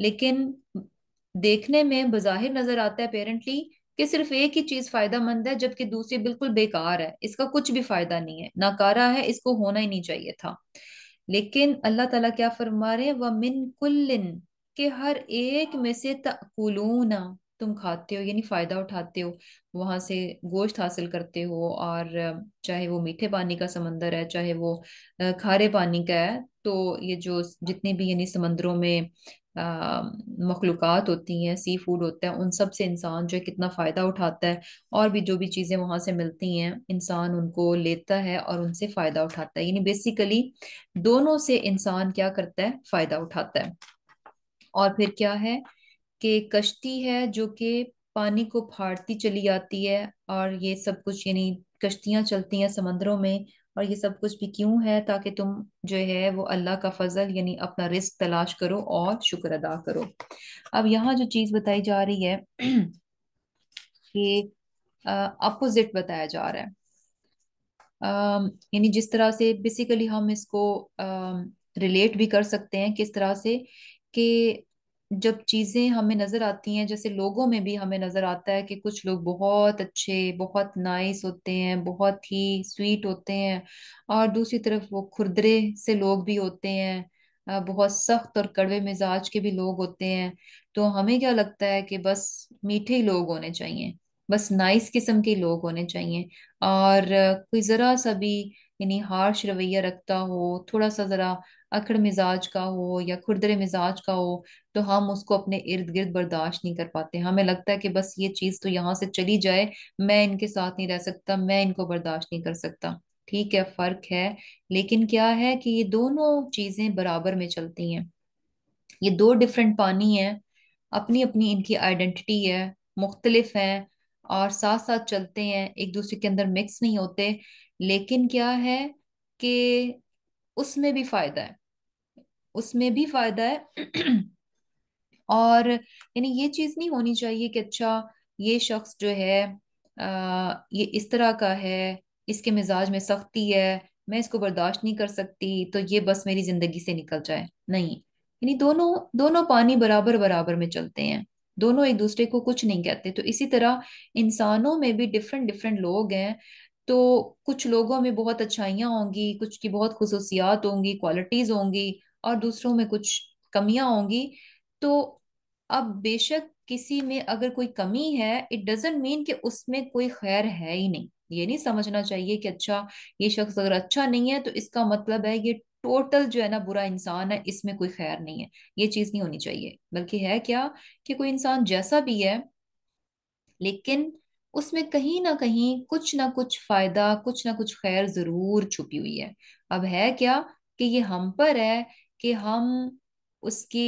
लेकिन देखने में बज़ाहिर नजर आता है पेरेंटली कि सिर्फ एक ही चीज फायदा मंद है जबकि दूसरी बिल्कुल बेकार है इसका कुछ भी फायदा नहीं है नाकारा है इसको होना ही नहीं चाहिए था लेकिन अल्लाह ताला क्या फरमा रहे हैं वह मिन कुल्लिन के हर एक में से तकुलूना तुम खाते हो यानी फ़ायदा उठाते हो वहाँ से गोश्त हासिल करते हो और चाहे वो मीठे पानी का समंदर है चाहे वो खारे पानी का है तो ये जो जितने भी यानी समंदरों में मखलूक होती हैं सी फूड होता है उन सब से इंसान जो है कितना फ़ायदा उठाता है और भी जो भी चीज़ें वहाँ से मिलती हैं इंसान उनको लेता है और उनसे फ़ायदा उठाता है यानी बेसिकली दोनों से इंसान क्या करता है फ़ायदा उठाता है और फिर क्या है कि कश्ती है जो कि पानी को फाड़ती चली आती है और ये सब कुछ यानी कश्तियां चलती हैं समंदरों में और ये सब कुछ भी क्यों है ताकि तुम जो है वो अल्लाह का फजल यानी अपना रिस्क तलाश करो और शुक्र अदा करो अब यहाँ जो चीज़ बताई जा रही है कि (clears throat) अपोजिट बताया जा रहा है यानी जिस तरह से बेसिकली हम इसको रिलेट भी कर सकते हैं किस तरह से कि जब चीजें हमें नजर आती हैं जैसे लोगों में भी हमें नजर आता है कि कुछ लोग बहुत अच्छे बहुत नाइस होते हैं बहुत ही स्वीट होते हैं और दूसरी तरफ वो खुरदरे से लोग भी होते हैं बहुत सख्त और कड़वे मिजाज के भी लोग होते हैं तो हमें क्या लगता है कि बस मीठे ही लोग होने चाहिए बस नाइस किस्म के लोग होने चाहिए और कोई जरा सा भी यानी हार्श रवैया रखता हो थोड़ा सा जरा अकड़ मिजाज का हो या खुरदरे मिजाज का हो तो हम उसको अपने इर्द गिर्द बर्दाश्त नहीं कर पाते हमें लगता है कि बस ये चीज़ तो यहाँ से चली जाए मैं इनके साथ नहीं रह सकता मैं इनको बर्दाश्त नहीं कर सकता ठीक है फ़र्क है लेकिन क्या है कि ये दोनों चीज़ें बराबर में चलती हैं ये दो डिफरेंट पानी है अपनी अपनी इनकी आइडेंटिटी है मुख्तलिफ है और साथ साथ चलते हैं एक दूसरे के अंदर मिक्स नहीं होते लेकिन क्या है कि उसमें भी फायदा है उसमें भी फायदा है और यानी ये चीज नहीं होनी चाहिए कि अच्छा ये शख्स जो है आ, ये इस तरह का है इसके मिजाज में सख्ती है मैं इसको बर्दाश्त नहीं कर सकती तो ये बस मेरी जिंदगी से निकल जाए नहीं यानी दोनों दोनों पानी बराबर बराबर में चलते हैं दोनों एक दूसरे को कुछ नहीं कहते तो इसी तरह इंसानों में भी डिफरेंट डिफरेंट लोग हैं तो कुछ लोगों में बहुत अच्छाइयाँ होंगी कुछ की बहुत खसूसियात होंगी क्वालिटीज़ होंगी और दूसरों में कुछ कमियाँ होंगी तो अब बेशक किसी में अगर कोई कमी है इट डजेंट मीन कि उसमें कोई खैर है ही नहीं ये नहीं समझना चाहिए कि अच्छा ये शख्स अगर अच्छा नहीं है तो इसका मतलब है ये टोटल जो है ना बुरा इंसान है इसमें कोई खैर नहीं है ये चीज नहीं होनी चाहिए बल्कि है क्या कि कोई इंसान जैसा भी है लेकिन उसमें कहीं ना कहीं कुछ ना कुछ फायदा कुछ ना कुछ खैर जरूर छुपी हुई है अब है क्या कि ये हम पर है कि हम उसकी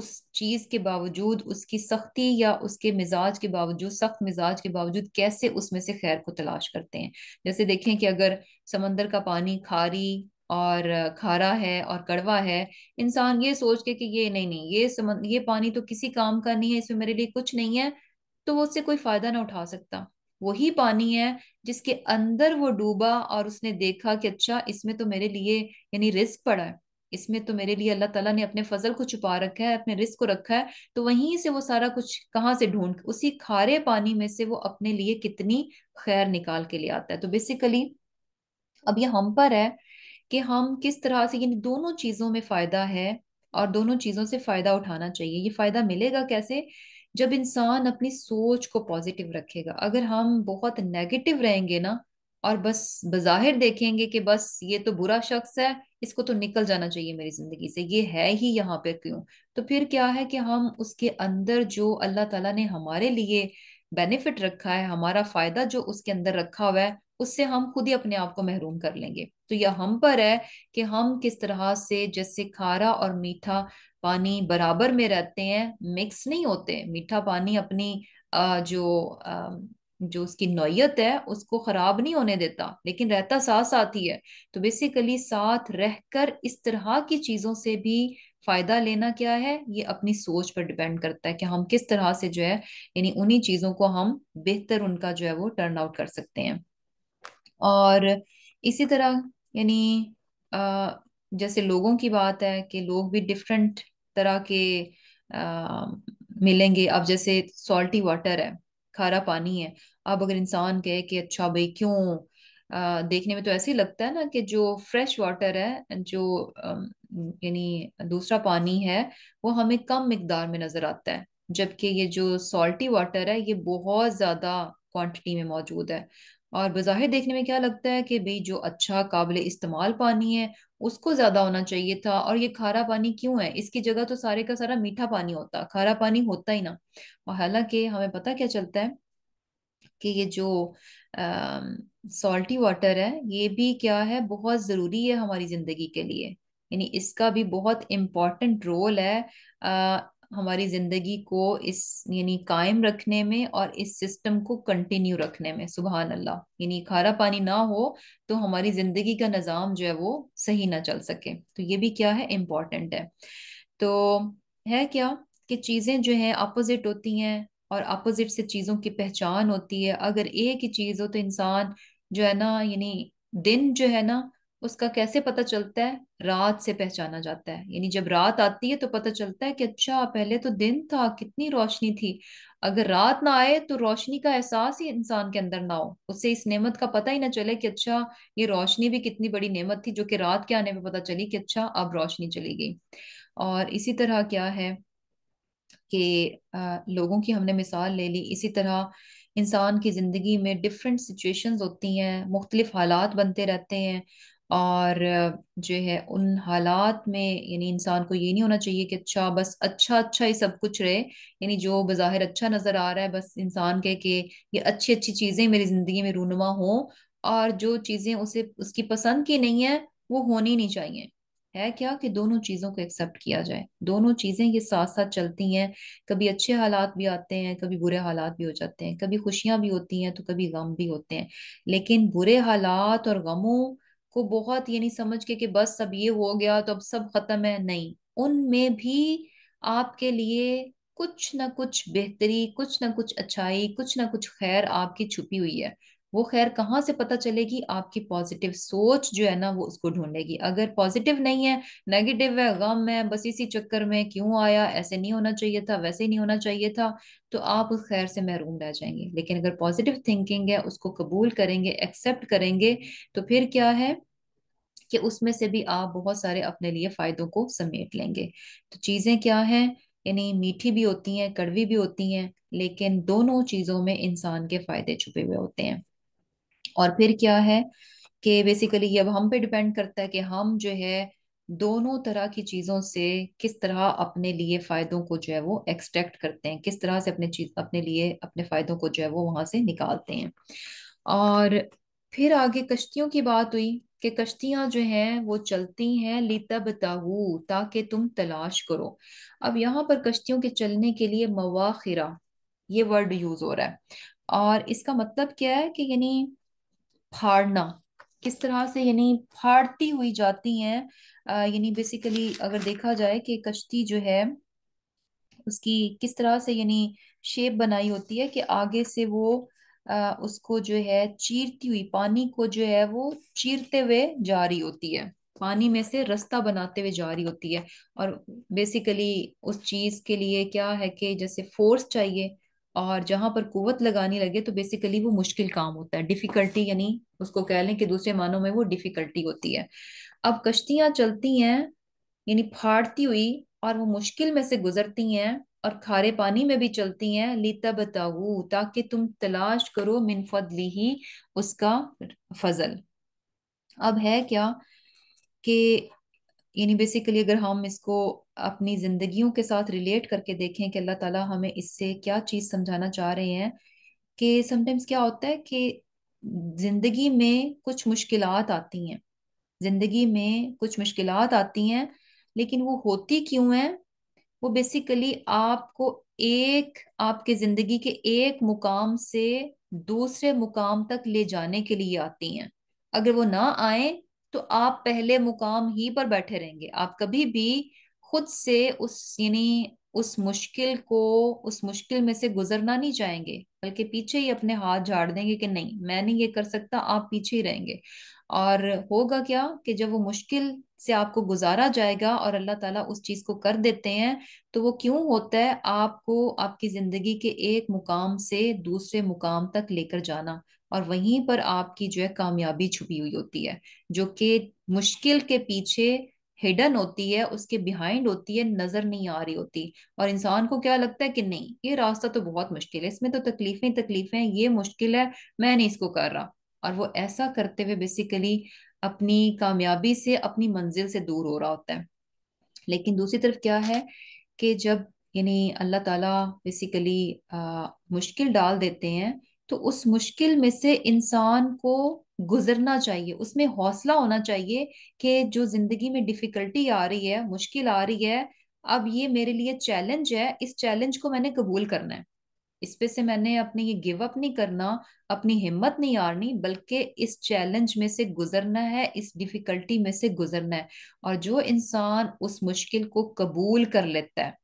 उस चीज़ के बावजूद उसकी सख्ती या उसके मिजाज के बावजूद सख्त मिजाज के बावजूद कैसे उसमें से खैर को तलाश करते हैं जैसे देखें कि अगर समंदर का पानी खारी और खारा है और कड़वा है इंसान ये सोच के कि ये नहीं नहीं ये समंद ये पानी तो किसी काम का नहीं है इसमें मेरे लिए कुछ नहीं है तो वो उससे कोई फायदा ना उठा सकता वही पानी है जिसके अंदर वो डूबा और उसने देखा कि अच्छा इसमें तो मेरे लिए यानी रिस्क पड़ा है इसमें तो मेरे लिए अल्लाह ताला ने अपने फजल को छुपा रखा है अपने रिस्क को रखा है तो वहीं से वो सारा कुछ कहाँ से ढूंढ उसी खारे पानी में से वो अपने लिए कितनी खैर निकाल के ले आता है तो बेसिकली अब ये हम पर है कि हम किस तरह से यानी दोनों चीजों में फायदा है और दोनों चीजों से फायदा उठाना चाहिए ये फायदा मिलेगा कैसे जब इंसान अपनी सोच को पॉजिटिव रखेगा अगर हम बहुत नेगेटिव रहेंगे ना और बस बज़ाहिर देखेंगे कि बस ये तो बुरा शख्स है इसको तो निकल जाना चाहिए मेरी ज़िंदगी से ये है ही यहाँ पे क्यों तो फिर क्या है कि हम उसके अंदर जो अल्लाह ताला ने हमारे लिए बेनिफिट रखा है हमारा फ़ायदा जो उसके अंदर रखा हुआ है उससे हम खुद ही अपने आप को महरूम कर लेंगे तो यह हम पर है कि हम किस तरह से जैसे खारा और मीठा पानी बराबर में रहते हैं मिक्स नहीं होते मीठा पानी अपनी जो जो उसकी नोयत है उसको खराब नहीं होने देता लेकिन रहता साथ साथ ही है तो बेसिकली साथ रहकर इस तरह की चीजों से भी फायदा लेना क्या है ये अपनी सोच पर डिपेंड करता है कि हम किस तरह से जो है यानी उन्हीं चीजों को हम बेहतर उनका जो है वो टर्न आउट कर सकते हैं और इसी तरह यानी जैसे लोगों की बात है कि लोग भी डिफरेंट तरह के आ, मिलेंगे अब जैसे सॉल्टी वाटर है खारा पानी है अब अगर इंसान कहे कि अच्छा भाई क्यों आ, देखने में तो ऐसे ही लगता है ना कि जो फ्रेश वाटर है जो यानी दूसरा पानी है वो हमें कम मकदार में नजर आता है जबकि ये जो सॉल्टी वाटर है ये बहुत ज्यादा क्वांटिटी में मौजूद है और बाहिर देखने में क्या लगता है कि भाई जो अच्छा काबिल इस्तेमाल पानी है उसको ज्यादा होना चाहिए था और ये खारा पानी क्यों है इसकी जगह तो सारे का सारा मीठा पानी होता खारा पानी होता ही ना और हालांकि हमें पता क्या चलता है कि ये जो सॉल्टी वाटर है ये भी क्या है बहुत ज़रूरी है हमारी ज़िंदगी के लिए यानी इसका भी बहुत इम्पॉर्टेंट रोल है हमारी जिंदगी को इस यानी कायम रखने में और इस सिस्टम को कंटिन्यू रखने में सुबह अल्लाह यानी खारा पानी ना हो तो हमारी जिंदगी का निज़ाम जो है वो सही ना चल सके तो ये भी क्या है इम्पॉर्टेंट है तो है क्या कि चीज़ें जो हैं अपोजिट होती हैं और अपोजिट से चीज़ों की पहचान होती है अगर एक ही चीज़ हो तो इंसान जो है ना यानी दिन जो है ना उसका कैसे पता चलता है रात से पहचाना जाता है यानी जब रात आती है तो पता चलता है कि अच्छा पहले तो दिन था कितनी रोशनी थी अगर रात ना आए तो रोशनी का एहसास ही इंसान के अंदर ना हो उससे इस नेमत का पता ही ना चले कि अच्छा ये रोशनी भी कितनी बड़ी नेमत थी जो कि रात के आने में पता चली कि अच्छा अब रोशनी चली गई और इसी तरह क्या है कि लोगों की हमने मिसाल ले ली इसी तरह इंसान की ज़िंदगी में डिफरेंट सिचुएशंस होती हैं मुख्तलिफ हालात बनते रहते हैं और जो है उन हालात में यानी इंसान को ये नहीं होना चाहिए कि अच्छा बस अच्छा अच्छा ही सब कुछ रहे यानी जो बज़ाहिर अच्छा नज़र आ रहा है बस इंसान के कि ये अच्छी अच्छी चीज़ें मेरी ज़िंदगी में रूनुमा हों और जो चीज़ें उसे उसकी पसंद की नहीं है वो होनी नहीं चाहिए है क्या कि दोनों चीज़ों को एक्सेप्ट किया जाए दोनों चीज़ें ये साथ साथ चलती हैं कभी अच्छे हालात भी आते हैं कभी बुरे हालात भी हो जाते हैं कभी खुशियाँ भी होती हैं तो कभी गम भी होते हैं लेकिन बुरे हालात और गमों को बहुत ये नहीं समझ के कि बस सब ये हो गया तो अब सब खत्म है नहीं उनमें भी आपके लिए कुछ ना कुछ बेहतरी कुछ ना कुछ अच्छाई कुछ ना कुछ खैर आपकी छुपी हुई है वो खैर कहाँ से पता चलेगी आपकी पॉजिटिव सोच जो है ना वो उसको ढूंढेगी अगर पॉजिटिव नहीं है नेगेटिव है गम है बस इसी चक्कर में क्यों आया ऐसे नहीं होना चाहिए था वैसे ही नहीं होना चाहिए था तो आप उस खैर से महरूम रह जाएंगे लेकिन अगर पॉजिटिव थिंकिंग है उसको कबूल करेंगे एक्सेप्ट करेंगे तो फिर क्या है कि उसमें से भी आप बहुत सारे अपने लिए फायदों को समेट लेंगे तो चीजें क्या है यानी मीठी भी होती हैं कड़वी भी होती हैं लेकिन दोनों चीजों में इंसान के फायदे छुपे हुए होते हैं और फिर क्या है कि बेसिकली ये अब हम पे डिपेंड करता है कि हम जो है दोनों तरह की चीजों से किस तरह अपने लिए फायदों को जो है वो एक्सट्रैक्ट करते हैं किस तरह से अपने चीज अपने लिए अपने फायदों को जो है वो वहां से निकालते हैं और फिर आगे कश्तियों की बात हुई कि कश्तियां जो हैं वो चलती हैं लितब ताहू ताकि तुम तलाश करो अब यहाँ पर कश्तियों के चलने के लिए मवाखिरा ये वर्ड यूज हो रहा है और इसका मतलब क्या है कि यानी फाड़ना किस तरह से यानी फाड़ती हुई जाती हैं यानी बेसिकली अगर देखा जाए कि कश्ती जो है उसकी किस तरह से यानी शेप बनाई होती है कि आगे से वो आ, उसको जो है चीरती हुई पानी को जो है वो चीरते हुए जा रही होती है पानी में से रास्ता बनाते हुए जा रही होती है और बेसिकली उस चीज के लिए क्या है कि जैसे फोर्स चाहिए और जहां पर कुत लगानी लगे तो बेसिकली वो मुश्किल काम होता है डिफिकल्टी यानी उसको कह लें कि दूसरे मानों में वो डिफिकल्टी होती है अब कश्तियां चलती हैं यानी फाड़ती हुई और वो मुश्किल में से गुजरती हैं और खारे पानी में भी चलती हैं लीता बताऊ ताकि तुम तलाश करो मिनफद ली ही उसका फजल अब है क्या कि यानी बेसिकली अगर हम इसको अपनी जिंदगियों के साथ रिलेट करके देखें कि अल्लाह ताला हमें इससे क्या चीज़ समझाना चाह रहे हैं कि समटाइम्स क्या होता है कि जिंदगी में कुछ मुश्किलात आती हैं जिंदगी में कुछ मुश्किलात आती हैं लेकिन वो होती क्यों है वो बेसिकली आपको एक आपके ज़िंदगी के एक मुकाम से दूसरे मुकाम तक ले जाने के लिए आती हैं अगर वो ना आए तो आप पहले मुकाम ही पर बैठे रहेंगे आप कभी भी खुद से उस यानी उस मुश्किल को उस मुश्किल में से गुजरना नहीं चाहेंगे बल्कि पीछे ही अपने हाथ झाड़ देंगे कि नहीं मैं नहीं ये कर सकता आप पीछे ही रहेंगे और होगा क्या कि जब वो मुश्किल से आपको गुजारा जाएगा और अल्लाह ताला उस चीज को कर देते हैं तो वो क्यों होता है आपको आपकी जिंदगी के एक मुकाम से दूसरे मुकाम तक लेकर जाना और वहीं पर आपकी जो है कामयाबी छुपी हुई होती है जो कि मुश्किल के पीछे हिडन होती है उसके बिहाइंड होती है नजर नहीं आ रही होती और इंसान को क्या लगता है कि नहीं ये रास्ता तो बहुत मुश्किल है इसमें तो तकलीफें तकलीफें ये मुश्किल है मैं नहीं इसको कर रहा और वो ऐसा करते हुए बेसिकली अपनी कामयाबी से अपनी मंजिल से दूर हो रहा होता है लेकिन दूसरी तरफ क्या है कि जब यानी अल्लाह ताला बेसिकली मुश्किल डाल देते हैं तो उस मुश्किल में से इंसान को गुजरना चाहिए उसमें हौसला होना चाहिए कि जो जिंदगी में डिफिकल्टी आ रही है मुश्किल आ रही है अब ये मेरे लिए चैलेंज है इस चैलेंज को मैंने कबूल करना है इस पे से मैंने अपने ये गिव अप नहीं करना अपनी हिम्मत नहीं हारनी बल्कि इस चैलेंज में से गुजरना है इस डिफिकल्टी में से गुजरना है और जो इंसान उस मुश्किल को कबूल कर लेता है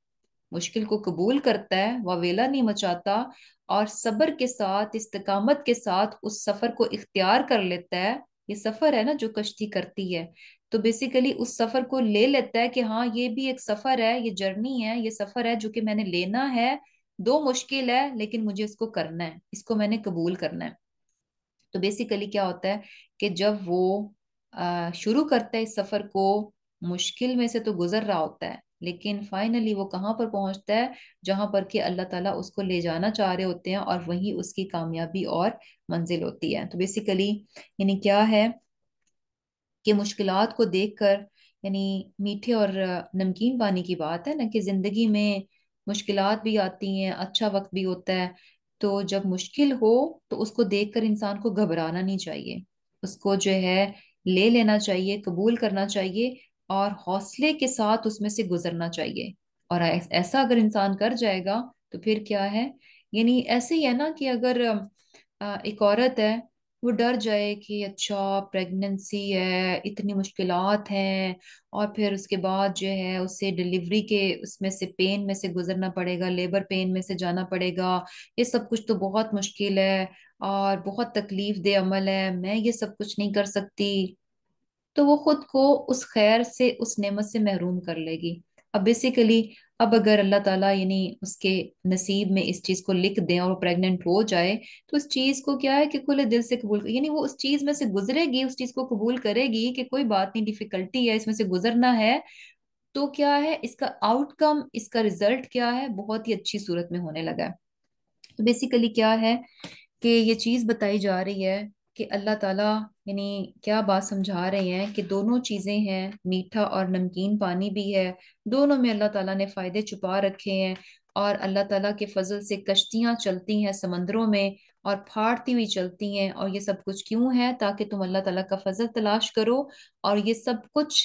मुश्किल को कबूल करता है वावेला नहीं मचाता और सब्र के साथ इस्तकामत के साथ उस सफर को इख्तियार कर लेता है ये सफर है ना जो कश्ती करती है तो बेसिकली उस सफर को ले लेता है कि हाँ ये भी एक सफर है ये जर्नी है ये सफर है जो कि मैंने लेना है दो मुश्किल है लेकिन मुझे इसको करना है इसको मैंने कबूल करना है तो बेसिकली क्या होता है कि जब वो शुरू करता है इस सफर को मुश्किल में से तो गुजर रहा होता है लेकिन फाइनली वो कहाँ पर पहुंचता है जहां पर कि अल्लाह ताला उसको ले जाना चाह रहे होते हैं और वही उसकी कामयाबी और मंजिल होती है तो बेसिकली यानी क्या है कि मुश्किल को देख कर यानी मीठे और नमकीन पानी की बात है ना कि ज़िंदगी में मुश्किल भी आती हैं अच्छा वक्त भी होता है तो जब मुश्किल हो तो उसको देख कर इंसान को घबराना नहीं चाहिए उसको जो है ले लेना चाहिए कबूल करना चाहिए और हौसले के साथ उसमें से गुजरना चाहिए और ऐसा अगर इंसान कर जाएगा तो फिर क्या है यानी ऐसे ही है ना कि अगर एक औरत है वो डर जाए कि अच्छा प्रेगनेंसी है इतनी मुश्किल हैं और फिर उसके बाद जो है उसे डिलीवरी के उसमें से पेन में से गुजरना पड़ेगा लेबर पेन में से जाना पड़ेगा ये सब कुछ तो बहुत मुश्किल है और बहुत तकलीफ दे अमल है मैं ये सब कुछ नहीं कर सकती तो वो खुद को उस खैर से उस नेमत से महरूम कर लेगी अब बेसिकली अब अगर अल्लाह ताला यानी उसके नसीब में इस चीज़ को लिख दें और प्रेग्नेंट हो जाए तो उस चीज़ को क्या है कि खुले दिल से कबूल यानी वो उस चीज़ में से गुजरेगी उस चीज़ को कबूल करेगी कि कोई बात नहीं डिफिकल्टी है इसमें से गुजरना है तो क्या है इसका आउटकम इसका रिजल्ट क्या है बहुत ही अच्छी सूरत में होने लगा है तो बेसिकली क्या है कि ये चीज़ बताई जा रही है कि अल्लाह ताला यानी क्या बात समझा रहे हैं कि दोनों चीज़ें हैं मीठा और नमकीन पानी भी है दोनों में अल्लाह ताला ने फ़ायदे छुपा रखे हैं और अल्लाह ताला के फजल से कश्तियाँ चलती हैं समंदरों में और फाड़ती हुई चलती हैं और ये सब कुछ क्यों है ताकि तुम अल्लाह तला का फजल तलाश करो और ये सब कुछ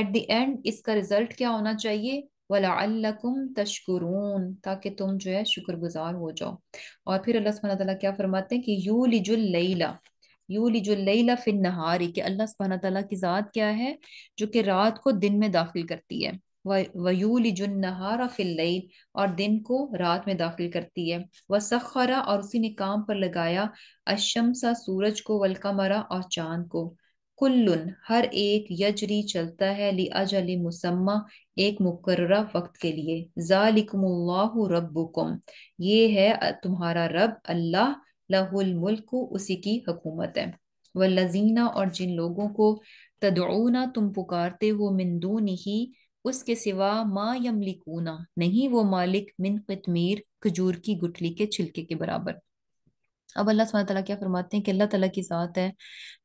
एट द एंड इसका रिजल्ट क्या होना चाहिए वलाकुम तशकुरून ताकि तुम जो है शुक्रगुजार हो जाओ और फिर अल्लाह सुबहाना तला क्या फरमाते हैं कि यू लिजुल्लैला यू लिजुल्लैला फिन नहारी कि अल्लाह सुबहाना तला की ज़ात क्या है जो कि रात को दिन में दाखिल करती है वयूलिजुन्नहारा और दिन को रात में दाखिल करती है वह सखरा और उसी ने काम पर लगाया अशमसा सूरज को वलकमरा और चांद को कुल्लुन हर एक यजरी चलता है ली अजल मुसम्मा एक मुकर वक्त के लिए रब्बुकुम ये है तुम्हारा रब अल्लाह लहुल मुल्क उसी की हकूमत है व लजीना और जिन लोगों को तदऊना तुम पुकारते हो मिंदून ही उसके सिवा माँ यमलिकूना नहीं वो मालिक मिन कितमीर खजूर की गुठली के छिलके के बराबर अब अल्लाह सुबहाना तला क्या फरमाते हैं कि अल्लाह तला की ज़ात है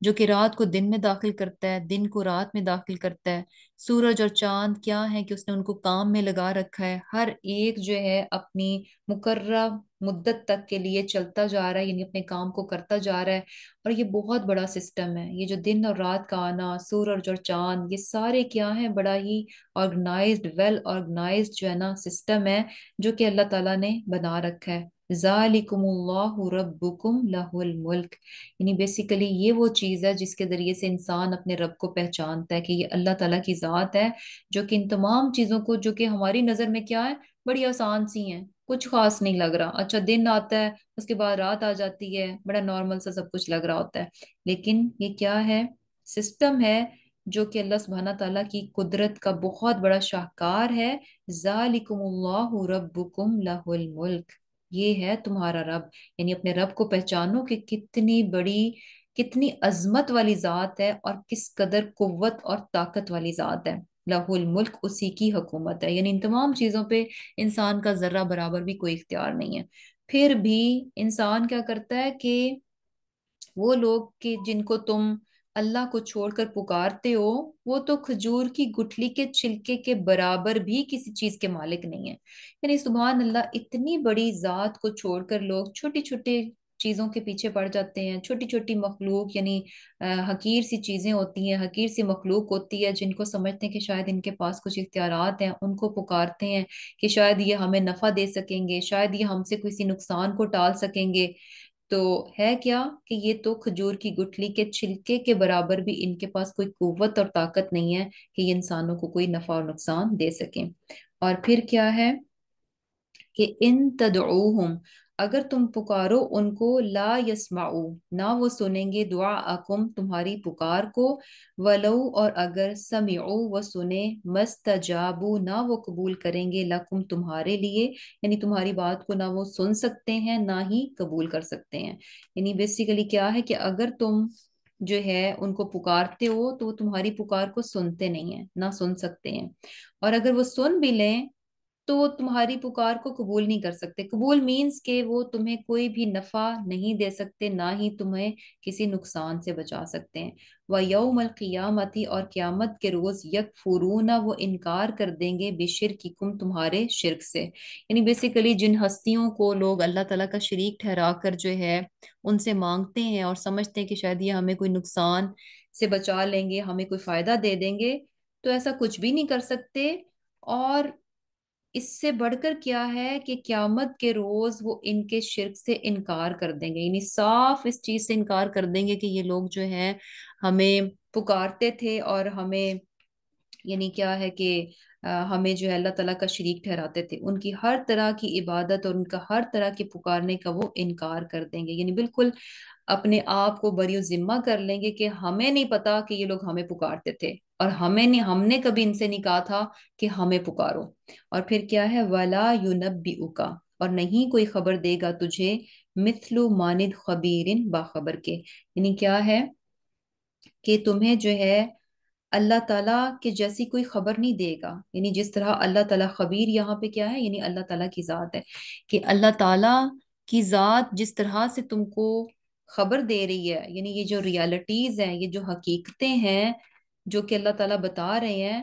जो कि रात को दिन में दाखिल करता है दिन को रात में दाखिल करता है सूरज और चांद क्या है कि उसने उनको काम में लगा रखा है हर एक जो है अपनी मुकर मुद्दत तक के लिए चलता जा रहा है यानी अपने काम को करता जा रहा है और ये बहुत बड़ा सिस्टम है ये जो दिन और रात का आना सूरज और चांद ये सारे क्या है बड़ा ही ऑर्गेनाइज्ड वेल ऑर्गेनाइज्ड जो है ना सिस्टम है जो कि अल्लाह ताला ने बना रखा है मुल्क यानी बेसिकली ये वो चीज़ है जिसके ज़रिए से इंसान अपने रब को पहचानता है कि ये अल्लाह ताला की ज़ात है जो कि इन तमाम चीज़ों को जो कि हमारी नज़र में क्या है बड़ी आसान सी हैं कुछ खास नहीं लग रहा अच्छा दिन आता है उसके बाद रात आ जाती है बड़ा नॉर्मल सा सब कुछ लग रहा होता है लेकिन ये क्या है सिस्टम है जो कि अल्लाह सुबहाना तला की कुदरत का बहुत बड़ा शाहकार है ज़ालिकुमुल्लाहु रब्बुकुम लाहुल मुल्क ये है तुम्हारा रब यानी अपने रब को पहचानो कि कितनी बड़ी कितनी अजमत वाली ज़ात है और किस कदर कुत और ताकत वाली ज़ात है लाहुल मुल्क उसी की हकूमत है यानी इन तमाम चीज़ों पे इंसान का ज़र्रा बराबर भी कोई इख्तियार नहीं है फिर भी इंसान क्या करता है कि वो लोग कि जिनको तुम अल्लाह को छोड़कर पुकारते हो वो तो खजूर की गुठली के छिलके के बराबर भी किसी चीज के मालिक नहीं है यानी सुबह अल्लाह इतनी बड़ी जात को छोड़कर लोग छोटी छोटी चीज़ों के पीछे पड़ जाते हैं छोटी छोटी मखलूक यानी हकीर सी चीज़ें होती हैं हकीर सी मखलूक होती है जिनको समझते हैं कि शायद इनके पास कुछ इख्तियार हैं उनको पुकारते हैं कि शायद ये हमें नफ़ा दे सकेंगे शायद ये हमसे किसी नुकसान को टाल सकेंगे तो है क्या कि ये तो खजूर की गुठली के छिलके के बराबर भी इनके पास कोई कुत और ताकत नहीं है कि इंसानों को कोई नफा और नुकसान दे सके और फिर क्या है कि इन तदम अगर तुम पुकारो उनको ला यसमाऊ ना वो सुनेंगे दुआ अकुम तुम्हारी पुकार को वलो और अगर समिओ व सुने मस्तजाबू ना वो कबूल करेंगे लकुम तुम्हारे लिए यानी तुम्हारी बात को ना वो सुन सकते हैं ना ही कबूल कर सकते हैं यानी बेसिकली क्या है कि अगर तुम जो है उनको पुकारते हो तो वो तुम्हारी पुकार को सुनते नहीं है ना सुन सकते हैं और अगर वो सुन भी लें तो वो तुम्हारी पुकार को कबूल नहीं कर सकते कबूल मीन्स के वो तुम्हें कोई भी नफा नहीं दे सकते ना ही तुम्हें किसी नुकसान से बचा सकते हैं व यौमल ही और क़्यामत के रोज़ यक फुरूना वो इनकार कर देंगे बेशिर की कुम तुम्हारे शिरक से यानी बेसिकली जिन हस्तियों को लोग अल्लाह तला का शरीक ठहरा कर जो है उनसे मांगते हैं और समझते हैं कि शायद ये हमें कोई नुकसान से बचा लेंगे हमें कोई फ़ायदा दे देंगे तो ऐसा कुछ भी नहीं कर सकते और इससे बढ़कर क्या है कि क्यामत के रोज वो इनके शिरक से इनकार कर देंगे यानी साफ इस चीज से इनकार कर देंगे कि ये लोग जो हैं हमें पुकारते थे और हमें यानी क्या है कि हमें जो है अल्लाह तला का शरीक ठहराते थे उनकी हर तरह की इबादत और उनका हर तरह के पुकारने का वो इनकार कर देंगे यानी बिल्कुल अपने आप को बरियो जिम्मा कर लेंगे कि हमें नहीं पता कि ये लोग हमें पुकारते थे और हमें नहीं हमने कभी इनसे नहीं कहा था कि हमें पुकारो और फिर क्या है वला यूनबी उका और नहीं कोई खबर देगा तुझे मिथलु मानिद खबीरिन बाखबर के यानी क्या है कि तुम्हें जो है अल्लाह ताला के जैसी कोई खबर नहीं देगा यानी जिस तरह अल्लाह ताला खबीर यहाँ पे क्या है यानी अल्लाह ताला की ज़ात है कि अल्लाह ताला की ज़ात जिस तरह से तुमको खबर दे रही है यानी ये जो रियलिटीज़ हैं ये जो हकीकतें हैं जो कि अल्लाह ताला बता रहे हैं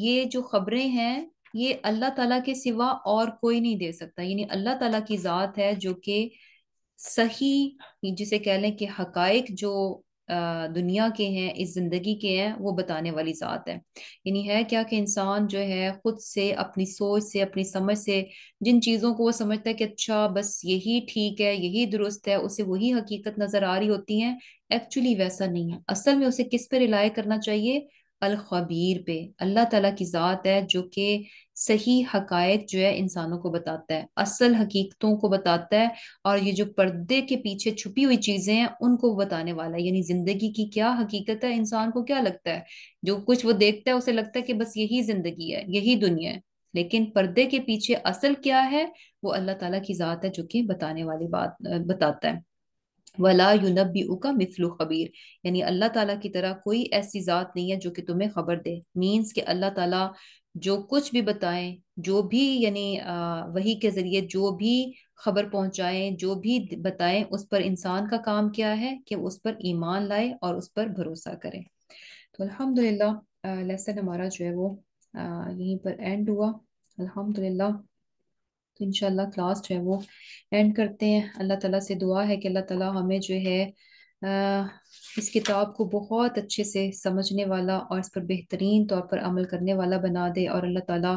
ये जो खबरें हैं ये अल्लाह ताला के सिवा और कोई नहीं दे सकता यानी अल्लाह ताला की ज़ात है जो कि सही जिसे कह लें कि हक जो दुनिया के हैं इस ज़िंदगी के हैं वो बताने वाली ज़ात है यानी है क्या कि इंसान जो है ख़ुद से अपनी सोच से अपनी समझ से जिन चीज़ों को वो समझता है कि अच्छा बस यही ठीक है यही दुरुस्त है उसे वही हकीकत नज़र आ रही होती है एक्चुअली वैसा नहीं है असल में उसे किस पे रिलाय करना चाहिए अल खबीर पे अल्लाह ताला की ज़ात है जो कि सही हक जो है इंसानों को बताता है असल हकीकतों को बताता है और ये जो पर्दे के पीछे छुपी हुई चीज़ें हैं उनको बताने वाला है यानी ज़िंदगी की क्या हकीकत है इंसान को क्या लगता है जो कुछ वो देखता है उसे लगता है कि बस यही ज़िंदगी है यही दुनिया है लेकिन पर्दे के पीछे असल क्या है वो अल्लाह ताला की ज़ात है जो कि बताने वाली बात बताता है वला भी उका मिसलू खबीर यानी अल्लाह ताला की तरह कोई ऐसी ज़ात नहीं है जो कि तुम्हें खबर दे मीन्स के अल्लाह ताला जो कुछ भी बताएं जो भी यानी वही के ज़रिए जो भी खबर पहुंचाएं जो भी बताएं उस पर इंसान का काम क्या है कि उस पर ईमान लाए और उस पर भरोसा करें तो अल्हम्दुलिल्लाह लेसन हमारा जो है वो यहीं पर एंड हुआ अल्हम्दुलिल्लाह इनशाला क्लास जो है वो एंड करते हैं अल्लाह ताला से दुआ है कि अल्लाह ताला हमें जो है आ, इस किताब को बहुत अच्छे से समझने वाला और इस पर बेहतरीन तौर पर अमल करने वाला बना दे और अल्लाह ताला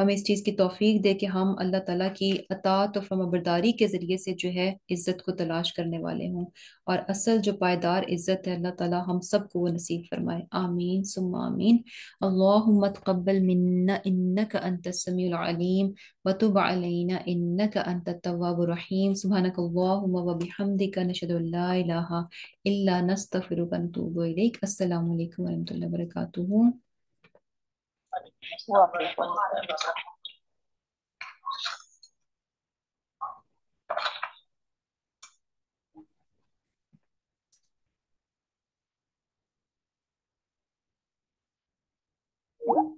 हमें इस चीज़ की तोफ़ी दे कि हम अल्लाह ताला की अतात तो और फमबरदारी के ज़रिए से जो है इज़्ज़त को तलाश करने वाले हों और असल जो पायदार इज़्ज़त है अल्लाह ताला हम सब को वो नसीब फरमाए आमीन सुम आमीन अल्लाहबल मन्ना इन्नक अंतसमीम वतुब अलैना इन्नक अंतवाब रहीम सुबहानक व बिहमदिका नशदुल्ला इलाहा इल्ला नस्त अस्तगफिरुक व अतूबु इलैक अस्सलाम वालेकुम व रहमतुल्लाहि व बरकातुहू Thank